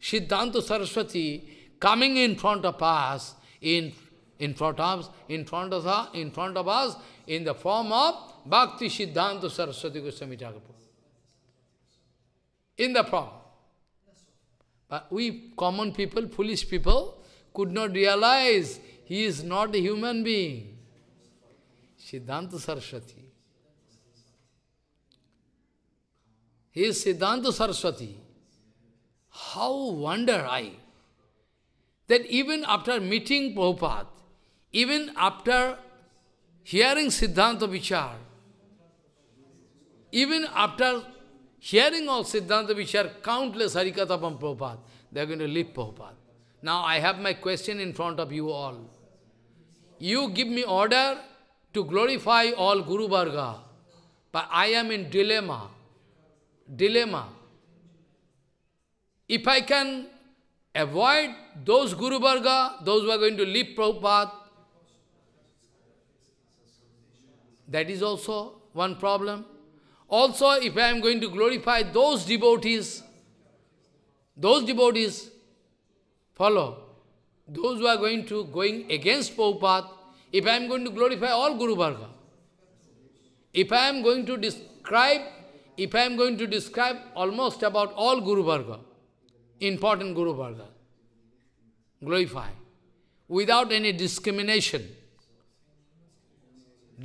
Siddhanta Saraswati coming in front of us, in, in front of in front of us, in front of us, in the form of Bhakti Siddhanta Saraswati Goswami Thakur. In the form. But we common people, foolish people, could not realize he is not a human being. Siddhanta Saraswati. He is Siddhanta Saraswati. How wonder I that even after meeting Prabhupada, even after hearing Siddhanta Vichar, even after hearing all Siddhanta Vichar, countless katha from Prabhupada, they are going to leave Prabhupada. Now I have my question in front of you all. You give me order to glorify all Guru Varga, but I am in dilemma dilemma. If I can avoid those Guru Varga, those who are going to leave Prabhupada, that is also one problem. Also, if I am going to glorify those devotees, those devotees, follow, those who are going to going against Prabhupada, if I am going to glorify all Guru Varga, if I am going to describe if I am going to describe almost about all Guru Varga, important Guru Varga, glorify, without any discrimination.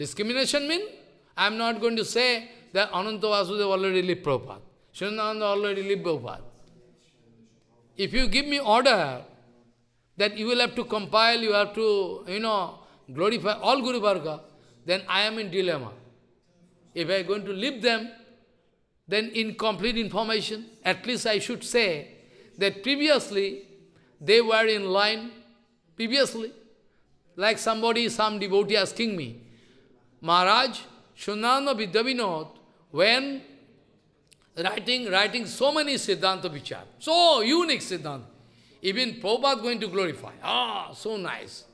Discrimination means I am not going to say that Ananta Vasudeva already lived Prabhupada, Srinananda already lived Prabhupada. If you give me order that you will have to compile, you have to, you know, glorify all Guru Varga, then I am in dilemma. If I am going to leave them, then incomplete information, at least I should say that previously they were in line, previously, like somebody, some devotee asking me, Maharaj, Shunana Vidyavinod, when writing, writing so many Siddhanta Vichar, so unique Siddhanta, even Prabhupada going to glorify, ah, so nice.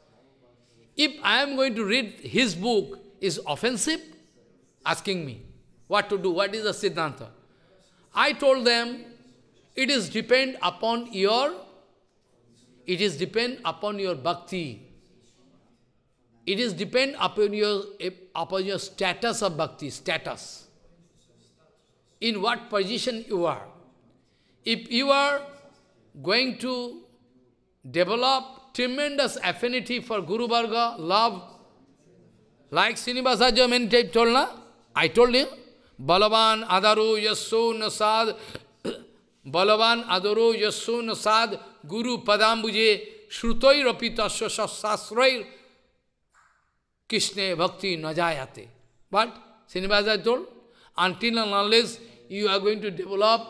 If I am going to read his book, is offensive? Asking me. What to do? What is the Siddhanta? I told them, it is depend upon your, it is depend upon your bhakti. It is depend upon your, upon your status of bhakti, status. In what position you are. If you are going to develop tremendous affinity for Guru Bhargava, love, like Srinivasacharya many times told, na? I told him, Balavan आधारो यशो नसाद Balavan आदरो Yesso नसाद Guru पदाम्बुजे श्रुतरपि Rapita शास्त्रैर Krishna bhakti najayate. But Srinivasa told, until and unless you are going to develop,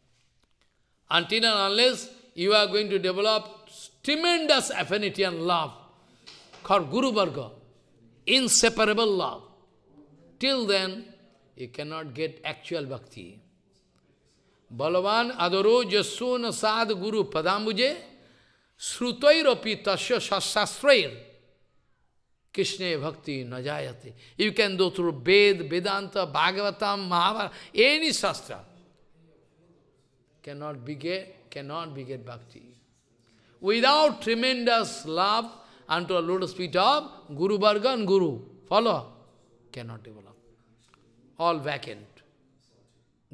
until and unless you are going to develop tremendous affinity and love for Guru Varga, inseparable love. Till then, you cannot get actual bhakti. Balavan adaro jasona sad guru padambuje srutoirapi tasya shastrair Krishna bhakti najayate. You can go through Ved, Vedanta, Bhagavatam, Mahabharata, any shastra. Cannot beget, cannot get bhakti. Without tremendous love unto a lotus feet of Guru Bhargan Guru, follow, cannot develop all vacant.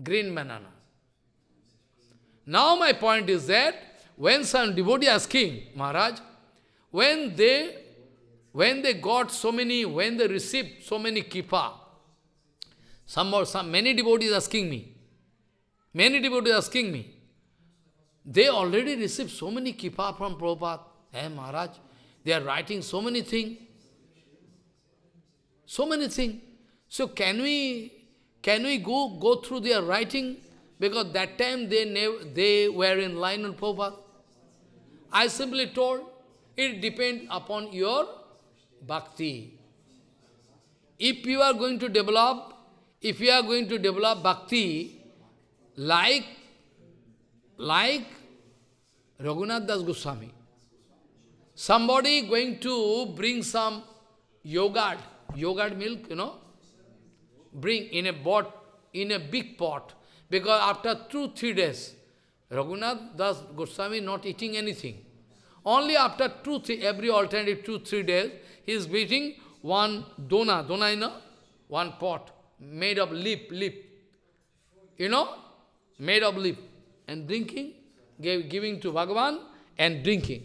Green banana. Now my point is that when some devotee asking, Maharaj, when they when they got so many, when they received so many kippa, some or some many devotees asking me. Many devotees asking me. They already received so many kippa from Prabhupada. Hey Maharaj, they are writing so many things. So many things. So can we can we go, go through their writing? Because that time they, never, they were in line on Prabhupada. I simply told, it depends upon your bhakti. If you are going to develop, if you are going to develop bhakti, like, like Raghunath Das Goswami, somebody going to bring some yogurt, yogurt milk, you know, bring in a pot, in a big pot, because after two, three days, Raghunath Das Goswami not eating anything. Only after two, three, every alternative two, three days, he is eating one dona, dona you know, one pot made of leaf, leaf, you know, made of leaf, and drinking, gave, giving to Bhagavan and drinking.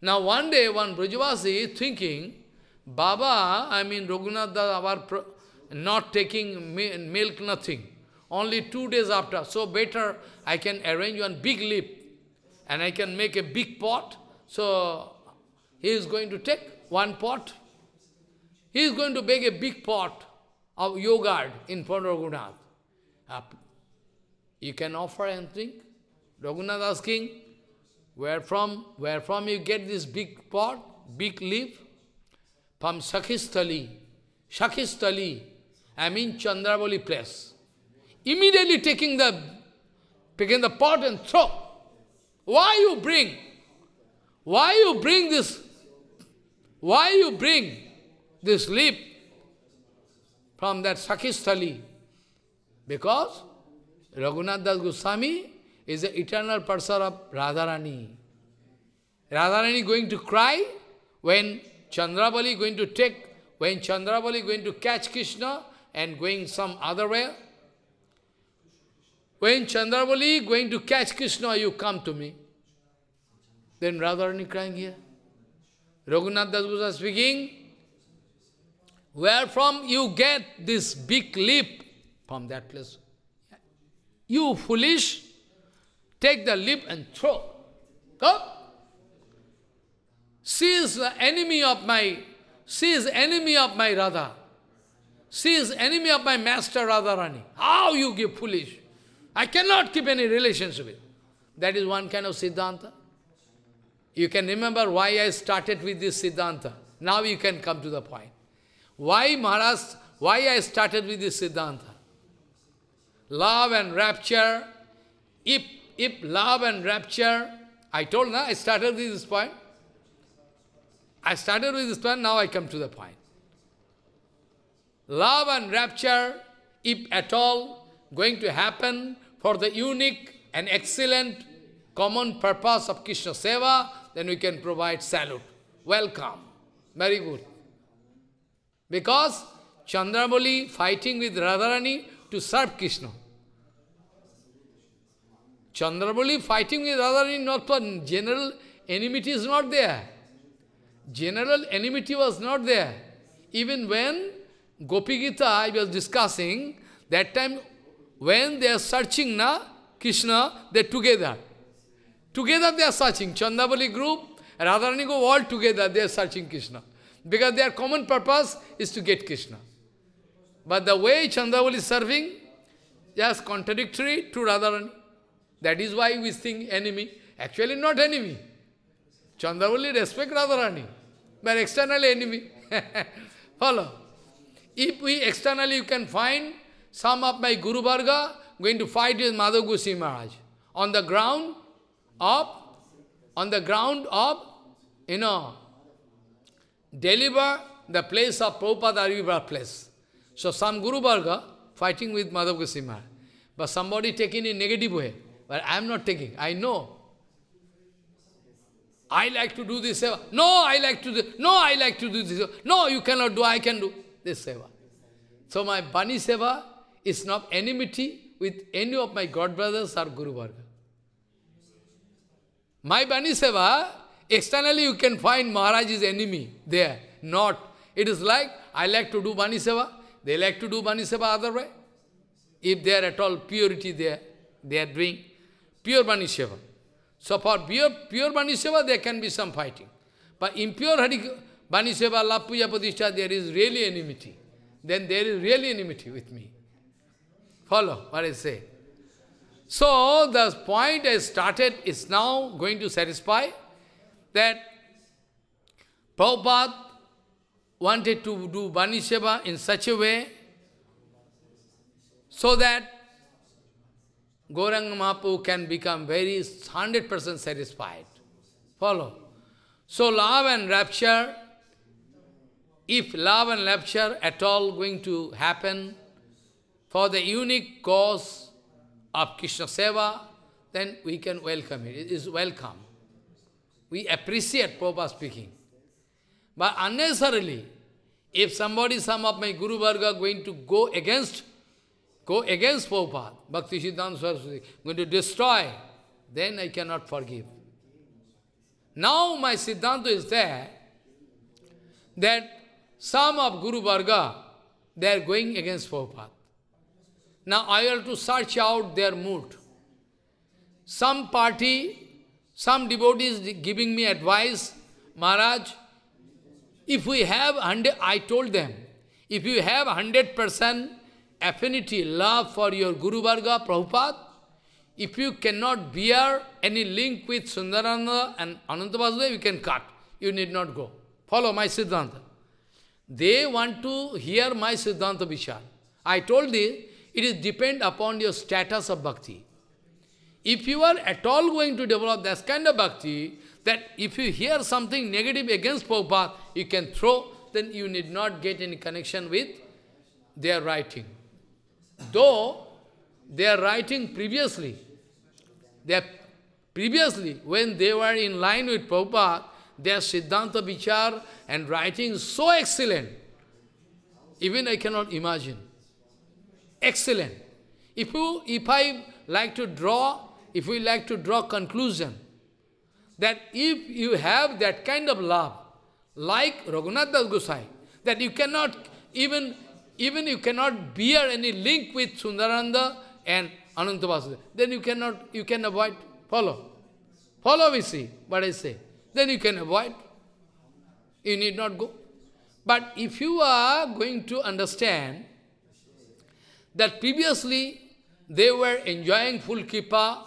Now one day, one Brajavasi thinking, Baba, I mean Raghunath Das, our not taking milk, nothing. Only two days after. So better I can arrange one big leaf and I can make a big pot. So he is going to take one pot. He is going to make a big pot of yogurt in front of Raghunath. You can offer anything. Raghunath asking, where from, where from you get this big pot, big leaf? from Sakhistali, Sakhistali, I mean Chandravali place. Immediately taking the, taking the pot and throw. Why you bring? Why you bring this? Why you bring this leaf from that Sakhistali? Because Raghunath Das Goswami is the eternal person of Radharani. Radharani going to cry when Chandrabali going to take, when Chandrabali going to catch Krishna and going some other way, when Chandrabali going to catch Krishna, you come to me. Then Radharani crying here. Raghunath Das speaking, where from you get this big leap from that place? You foolish, take the leap and throw. Go. She is enemy of my, she is enemy of my Radha. She is enemy of my master Radharani. How you give foolish? I cannot keep any relationship with. That is one kind of Siddhanta. You can remember why I started with this Siddhanta. Now you can come to the point. Why Maharaj, why I started with this Siddhanta? Love and rapture, if, if love and rapture, I told, na I started with this point. I started with this one. now I come to the point. Love and rapture, if at all, going to happen for the unique and excellent common purpose of Krishna Seva, then we can provide salute. Welcome. Very good. Because Chandramoli fighting with Radharani to serve Krishna. Chandramoli fighting with Radharani not for general enmity is not there general enmity was not there. Even when Gopi Gita, I was discussing, that time when they are searching na Krishna, they are together. Together they are searching. Chandavali group, Radharani group, all together, they are searching Krishna. Because their common purpose is to get Krishna. But the way Chandavali is serving, just contradictory to Radharani. That is why we think enemy. Actually not enemy. Chandravali respect Radharani, but external enemy. Follow. If we externally you can find some of my Guru Varga going to fight with Madhav Goswami Maharaj on the ground of on the ground of you know deliver the place of Prabhupada Arivibra place. So some Guru Varga fighting with Madhav Goswami Maharaj. But somebody taking in negative way. But I am not taking. I know I like to do this seva. No, I like to do, no, I like to do this No, you cannot do, I can do this seva. So my Bani seva is not enmity with any of my god brothers or Guru Varga. My Bani seva, externally you can find Maharaj's enemy there, not. It is like, I like to do Bani seva, they like to do Bani seva other way. If they are at all purity there, they are doing pure Bani seva. So for pure, pure Bani Seva, there can be some fighting. But impure Hari, Bani Seva, Lap Puja there is really enmity. Then there is really enmity with me. Follow what I say. So the point I started is now going to satisfy that Prabhupada wanted to do Bani Seva in such a way so that Gauranga Mahaprabhu can become very 100% satisfied. Follow. So love and rapture, if love and rapture at all going to happen for the unique cause of Krishna Seva, then we can welcome it. It is welcome. We appreciate Prabhupada speaking. But unnecessarily, if somebody, some of my Guru Varga going to go against go against Prabhupada, Bhakti Siddhanta Saraswati, I'm going to destroy, then I cannot forgive. Now my Siddhanta is there, that some of Guru Varga, they are going against Prabhupada. Now I have to search out their mood. Some party, some devotees giving me advice, Maharaj, if we have 100, I told them, if you have 100% affinity, love for your Guru Varga, Prabhupada, if you cannot bear any link with Sundarananda and Anantavasudev, you can cut. You need not go. Follow my Siddhanta. They want to hear my Siddhanta Vishal. I told this, it is depend upon your status of bhakti. If you are at all going to develop that kind of bhakti, that if you hear something negative against Prabhupada, you can throw, then you need not get any connection with their writing. Though they are writing previously, they are, previously when they were in line with Prabhupada, their Siddhanta Vichar and writing so excellent, even I cannot imagine. Excellent. If you, if I like to draw, if we like to draw conclusion, that if you have that kind of love, like Raghunath Das Gosai, that you cannot even even you cannot bear any link with Sundaranda and Anantavasudeva, then you cannot, you can avoid, follow. Follow we see what I say. Then you can avoid. You need not go. But if you are going to understand that previously they were enjoying full kippa,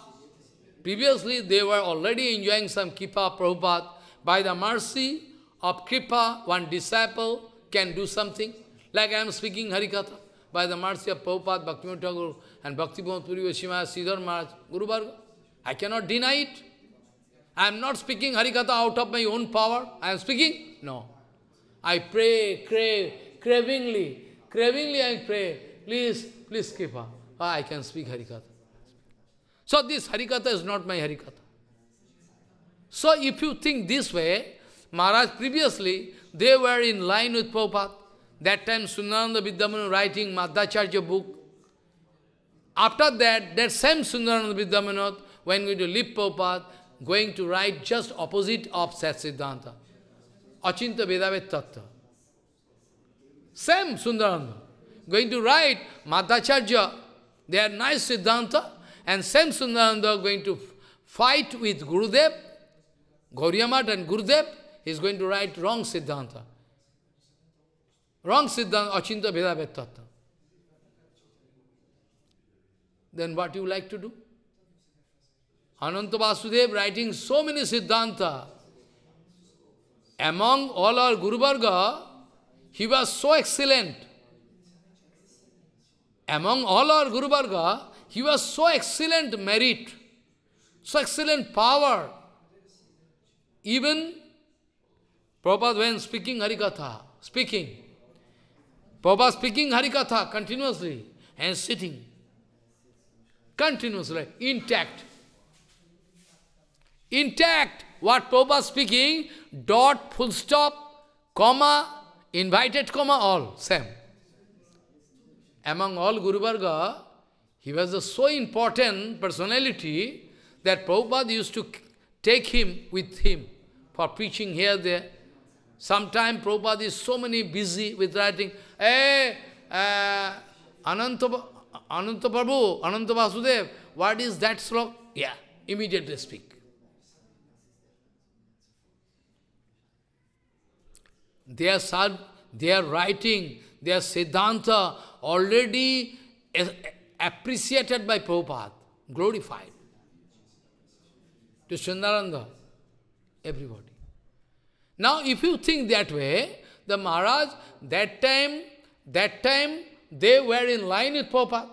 previously they were already enjoying some kippa, Prabhupada, by the mercy of kippa, one disciple can do something. Like I am speaking Harikatha by the mercy of Prabhupada, Bhaktivinoda Guru and Bhakti Puri Vashima, Siddhar Maharaj, Guru Bhargava. I cannot deny it. I am not speaking Harikatha out of my own power. I am speaking? No. I pray, crave, cravingly, cravingly I pray, please, please keep up. Ah, I can speak Harikatha. So this Harikatha is not my Harikatha. So if you think this way, Maharaj previously, they were in line with Prabhupada. That time Sundarananda Vidyaman writing Madhacharya book. After that, that same Sundarananda Vidyamanath, when going to leave Prabhupada, going to write just opposite of Satsiddhanta. Achinta Vedavet Tattva. Same Sundarananda. Going to write Madhacharya, they are nice Siddhanta, and same Sundarananda going to fight with Gurudev, Gauriamat and Gurudev, he is going to write wrong Siddhanta. Wrong Siddhanta, Achinta Veda Then what you like to do? Ananta Vasudev writing so many Siddhanta. Among all our Guru Varga, he was so excellent. Among all our Guru Varga, he was so excellent merit, so excellent power. Even Prabhupada when speaking Harikatha, speaking, Prabhupada speaking Harikatha continuously and sitting continuously, intact. Intact, what Prabhupada speaking, dot, full stop, comma, invited comma, all, same. Among all Guru Varga, he was a so important personality that Prabhupada used to take him with him for preaching here, there. Sometimes Prabhupada is so many busy with writing, hey, eh, uh, Ananta, Prabhu, Ananta Vasudev, what is that slok? Yeah, immediately speak. They are, sad, they are writing are Siddhanta already appreciated by Prabhupada, glorified. To Sundaranda, everybody. Now, if you think that way, the Maharaj, that time, that time, they were in line with Prabhupada.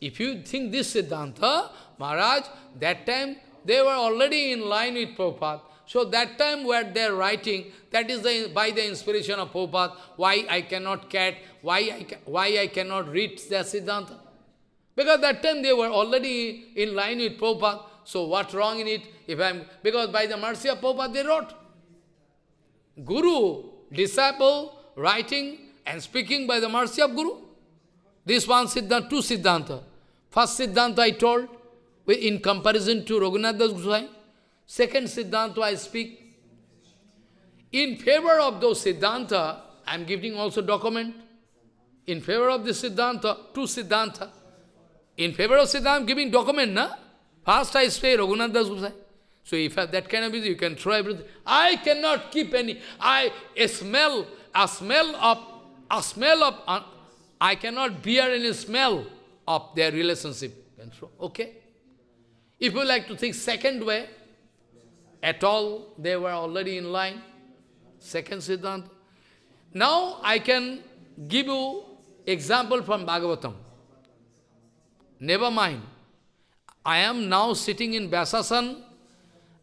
If you think this Siddhanta, Maharaj, that time, they were already in line with Prabhupada. So that time where they're writing, that is the, by the inspiration of Prabhupada, why I cannot get, why I, why I cannot read the Siddhanta. Because that time they were already in line with Prabhupada, so what's wrong in it? If I'm, because by the mercy of Prabhupada they wrote. Guru, disciple, writing and speaking by the mercy of Guru. This one Siddhanta, two Siddhanta. First Siddhanta I told, in comparison to Raghunath Das Goswami. Second Siddhanta I speak. In favor of those Siddhanta, I am giving also document. In favor of the Siddhanta, two Siddhanta. In favor of Siddhanta, I am giving document, na? First I say Raghunath Das Goswami. So if you have that kind of busy, you can throw everything. I cannot keep any, I, a smell, a smell of, a smell of, uh, I cannot bear any smell of their relationship. okay? If you like to think second way, at all, they were already in line. Second Siddhanta. Now I can give you example from Bhagavatam. Never mind. I am now sitting in Vyasasan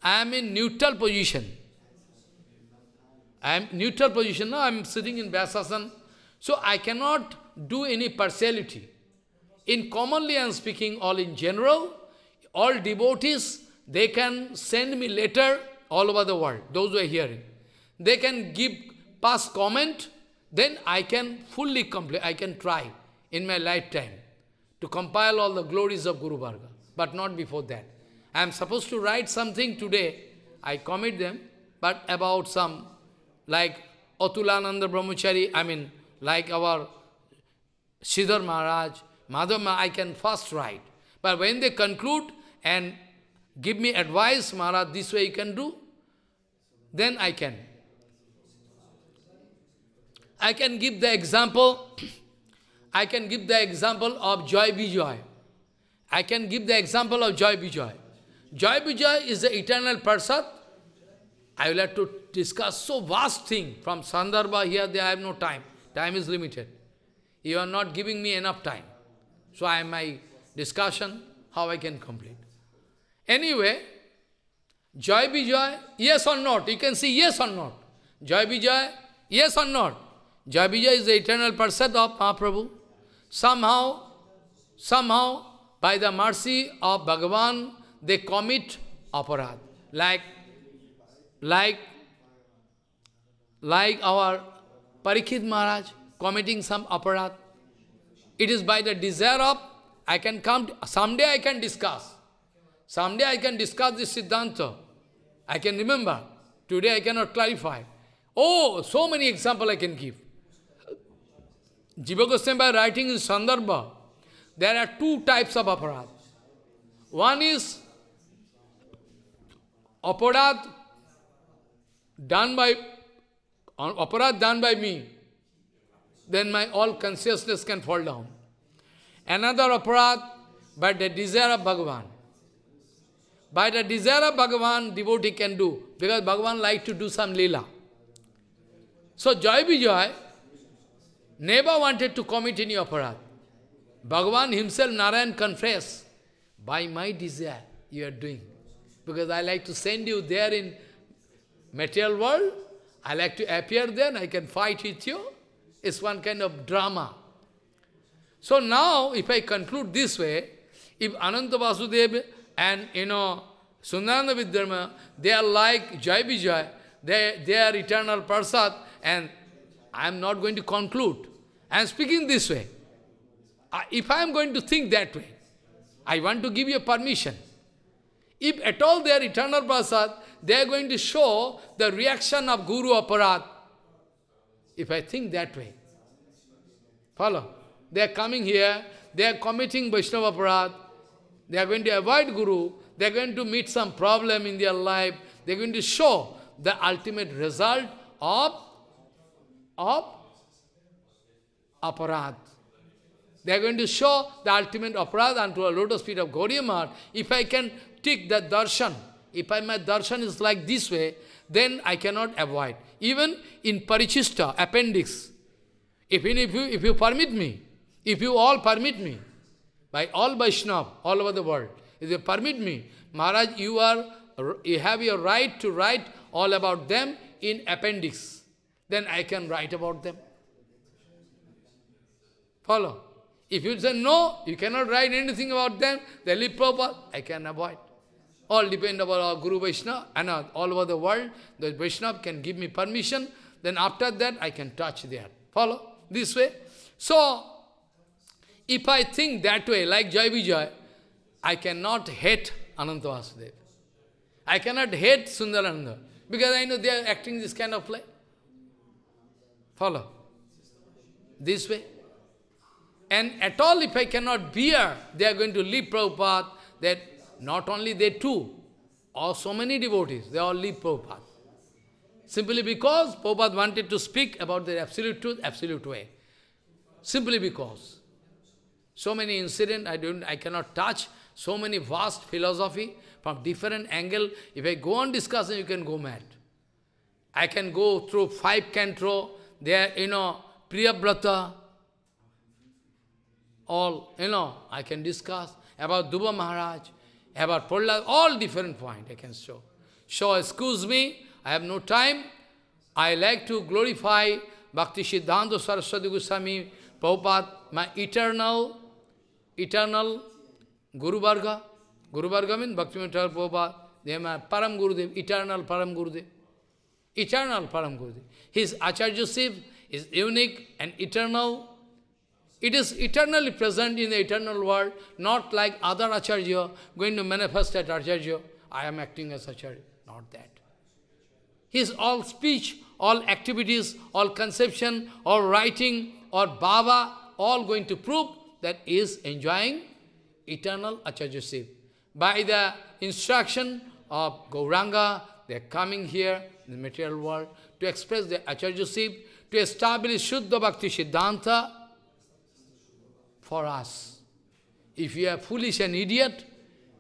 I am in neutral position. I am neutral position, now I am sitting in Vyasasana. So I cannot do any partiality. In commonly I am speaking, all in general, all devotees, they can send me letter all over the world, those who are hearing. They can give past comment, then I can fully complete, I can try in my lifetime to compile all the glories of Guru Bhargava, but not before that. I am supposed to write something today. I commit them, but about some, like Otulananda Brahmachari, I mean, like our Siddhar Maharaj, Madhav I can first write. But when they conclude and give me advice, Maharaj, this way you can do, then I can. I can give the example, I can give the example of Joy Bijoy. I can give the example of Joy Bijoy. Joy Vijay is the eternal Parsat. I will have to discuss so vast thing from Sandarbha here, there I have no time. Time is limited. You are not giving me enough time. So I my discussion, how I can complete. Anyway, Joy Vijay, yes or not? You can see yes or not. Joy Vijay, yes or not? Joy Vijay is the eternal Parsat of Mahaprabhu. Somehow, somehow, by the mercy of Bhagavan, they commit aparad. Like, like, like our Parikhid Maharaj committing some aparad. It is by the desire of, I can come, someday I can discuss. Someday I can discuss this Siddhanta. I can remember. Today I cannot clarify. Oh, so many example I can give. Jiva Goswami writing in Sandarbha, there are two types of aparad. One is aparad done by on done by me, then my all consciousness can fall down. Another aparad by the desire of Bhagavan. By the desire of Bhagavan, devotee can do, because Bhagavan likes to do some lila. So Joy Bijoy never wanted to commit any aparad. Bhagavan himself, Narayan, confess by my desire you are doing because I like to send you there in material world. I like to appear there and I can fight with you. It's one kind of drama. So now, if I conclude this way, if Ananta Vasudev and, you know, Sundarana they are like Jai Vijay, they, they are eternal Prasad, and I am not going to conclude. I am speaking this way. if I am going to think that way, I want to give you permission. If at all they are eternal prasad, they are going to show the reaction of Guru aparad. If I think that way. Follow? They are coming here, they are committing Vaishnava aparad. they are going to avoid Guru, they are going to meet some problem in their life, they are going to show the ultimate result of, of aparad. They are going to show the ultimate aparat unto a lotus feet of Gauriya If I can take that darshan, if I, my darshan is like this way, then I cannot avoid. Even in parichista, appendix, if if you, if you permit me, if you all permit me, by all Vaishnav all over the world, if you permit me, Maharaj, you are, you have your right to write all about them in appendix. Then I can write about them. Follow. If you say no, you cannot write anything about them, they live proper, I can avoid. All depend upon our Guru Vaishnava and all over the world. The Vaishnava can give me permission. Then after that, I can touch there. Follow? This way. So, if I think that way, like Jai Vijay, I cannot hate Ananta Vasudev. I cannot hate Sundarananda. Because I know they are acting this kind of play. Follow? This way. And at all if I cannot bear, they are going to leave Prabhupada, that not only they two, or so many devotees, they all leave Prabhupada. Simply because Prabhupada wanted to speak about the absolute truth, absolute way. Simply because. So many incident I don't I cannot touch, so many vast philosophy from different angle. If I go on discussing, you can go mad. I can go through five canto, there, you know, Priyabrata, all, you know, I can discuss about Duba Maharaj, about Prahlad, all different point I can show. So, excuse me, I have no time. I like to glorify Bhakti Siddhanta Saraswati Goswami, Prabhupada, my eternal, eternal Guru Varga. Guru Varga means Bhakti Prabhupada. They are my Param Gurudev, eternal Param Gurudev. Eternal Param Gurudev. His Acharya Siv is unique and eternal it is eternally present in the eternal world, not like other Acharya going to manifest at Acharya. I am acting as Acharya. Not that. His all speech, all activities, all conception, all writing, or bhava, all going to prove that he is enjoying eternal Acharyasip. By the instruction of Gauranga, they are coming here in the material world to express Acharya Acharyasip, to establish Shuddha Bhakti Siddhanta, for us. If you are foolish and idiot,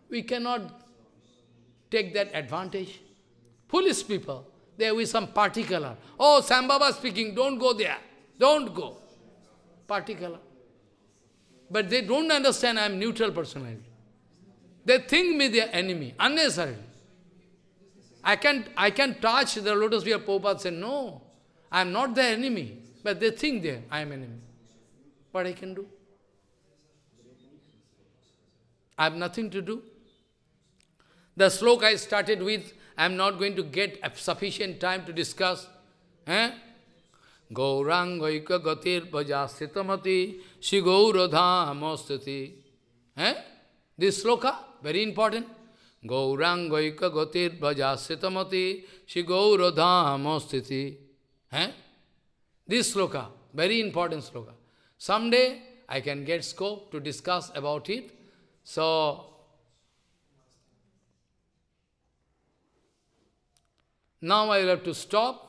we cannot take that advantage. Foolish people, there with some particular. Oh, Sambhava speaking, don't go there. Don't go. Particular. But they don't understand I am neutral personality. They think me their enemy, unnecessarily. I can I can touch the lotus via Pope. and say, no, I am not their enemy. But they think they I am enemy. What I can do? I have nothing to do. The sloka I started with, I am not going to get sufficient time to discuss. Eh? Gaurangaika gatir bhajasitamati shigauradhamastati. Eh? This sloka, very important. Gaurangaika gatir bhajasitamati shigauradhamastati. Eh? This sloka, very important sloka. Someday I can get scope to discuss about it so, now I will have to stop.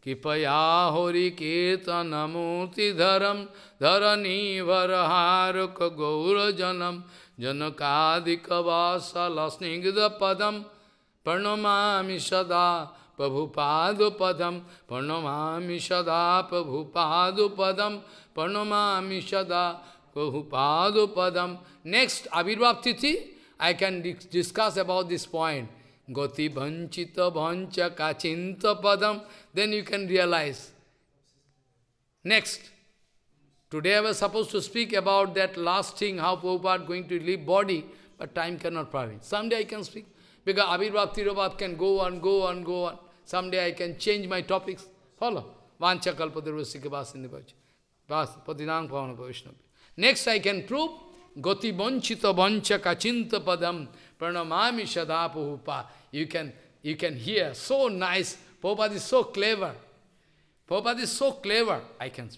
Kipaya hori kirtanamurti dharam dharani varaharuka gaurajanam janakadikavasa lasnigda padam pranamami sada prabhupadupadam pranamami sada prabhupadupadam pranamami sada prabhupadupadam Next, Abhirbhav Tithi, I can discuss about this point. Gati bhanchita bhancha kachinta padam. Then you can realize. Next. Today I was supposed to speak about that last thing, how Prabhupada going to leave body, but time cannot permit. Someday I can speak, because Abhirbhav Tirobhav can go on, go on, go on. Someday I can change my topics. Follow. Vancha kalpadirvasikabhasindivacha. Next I can prove Gati vanchita vanchaka kachinta padam pranamami sadapuhupa. You can, you can hear, so nice. Prabhupada is so clever. Prabhupada is so clever, I can speak.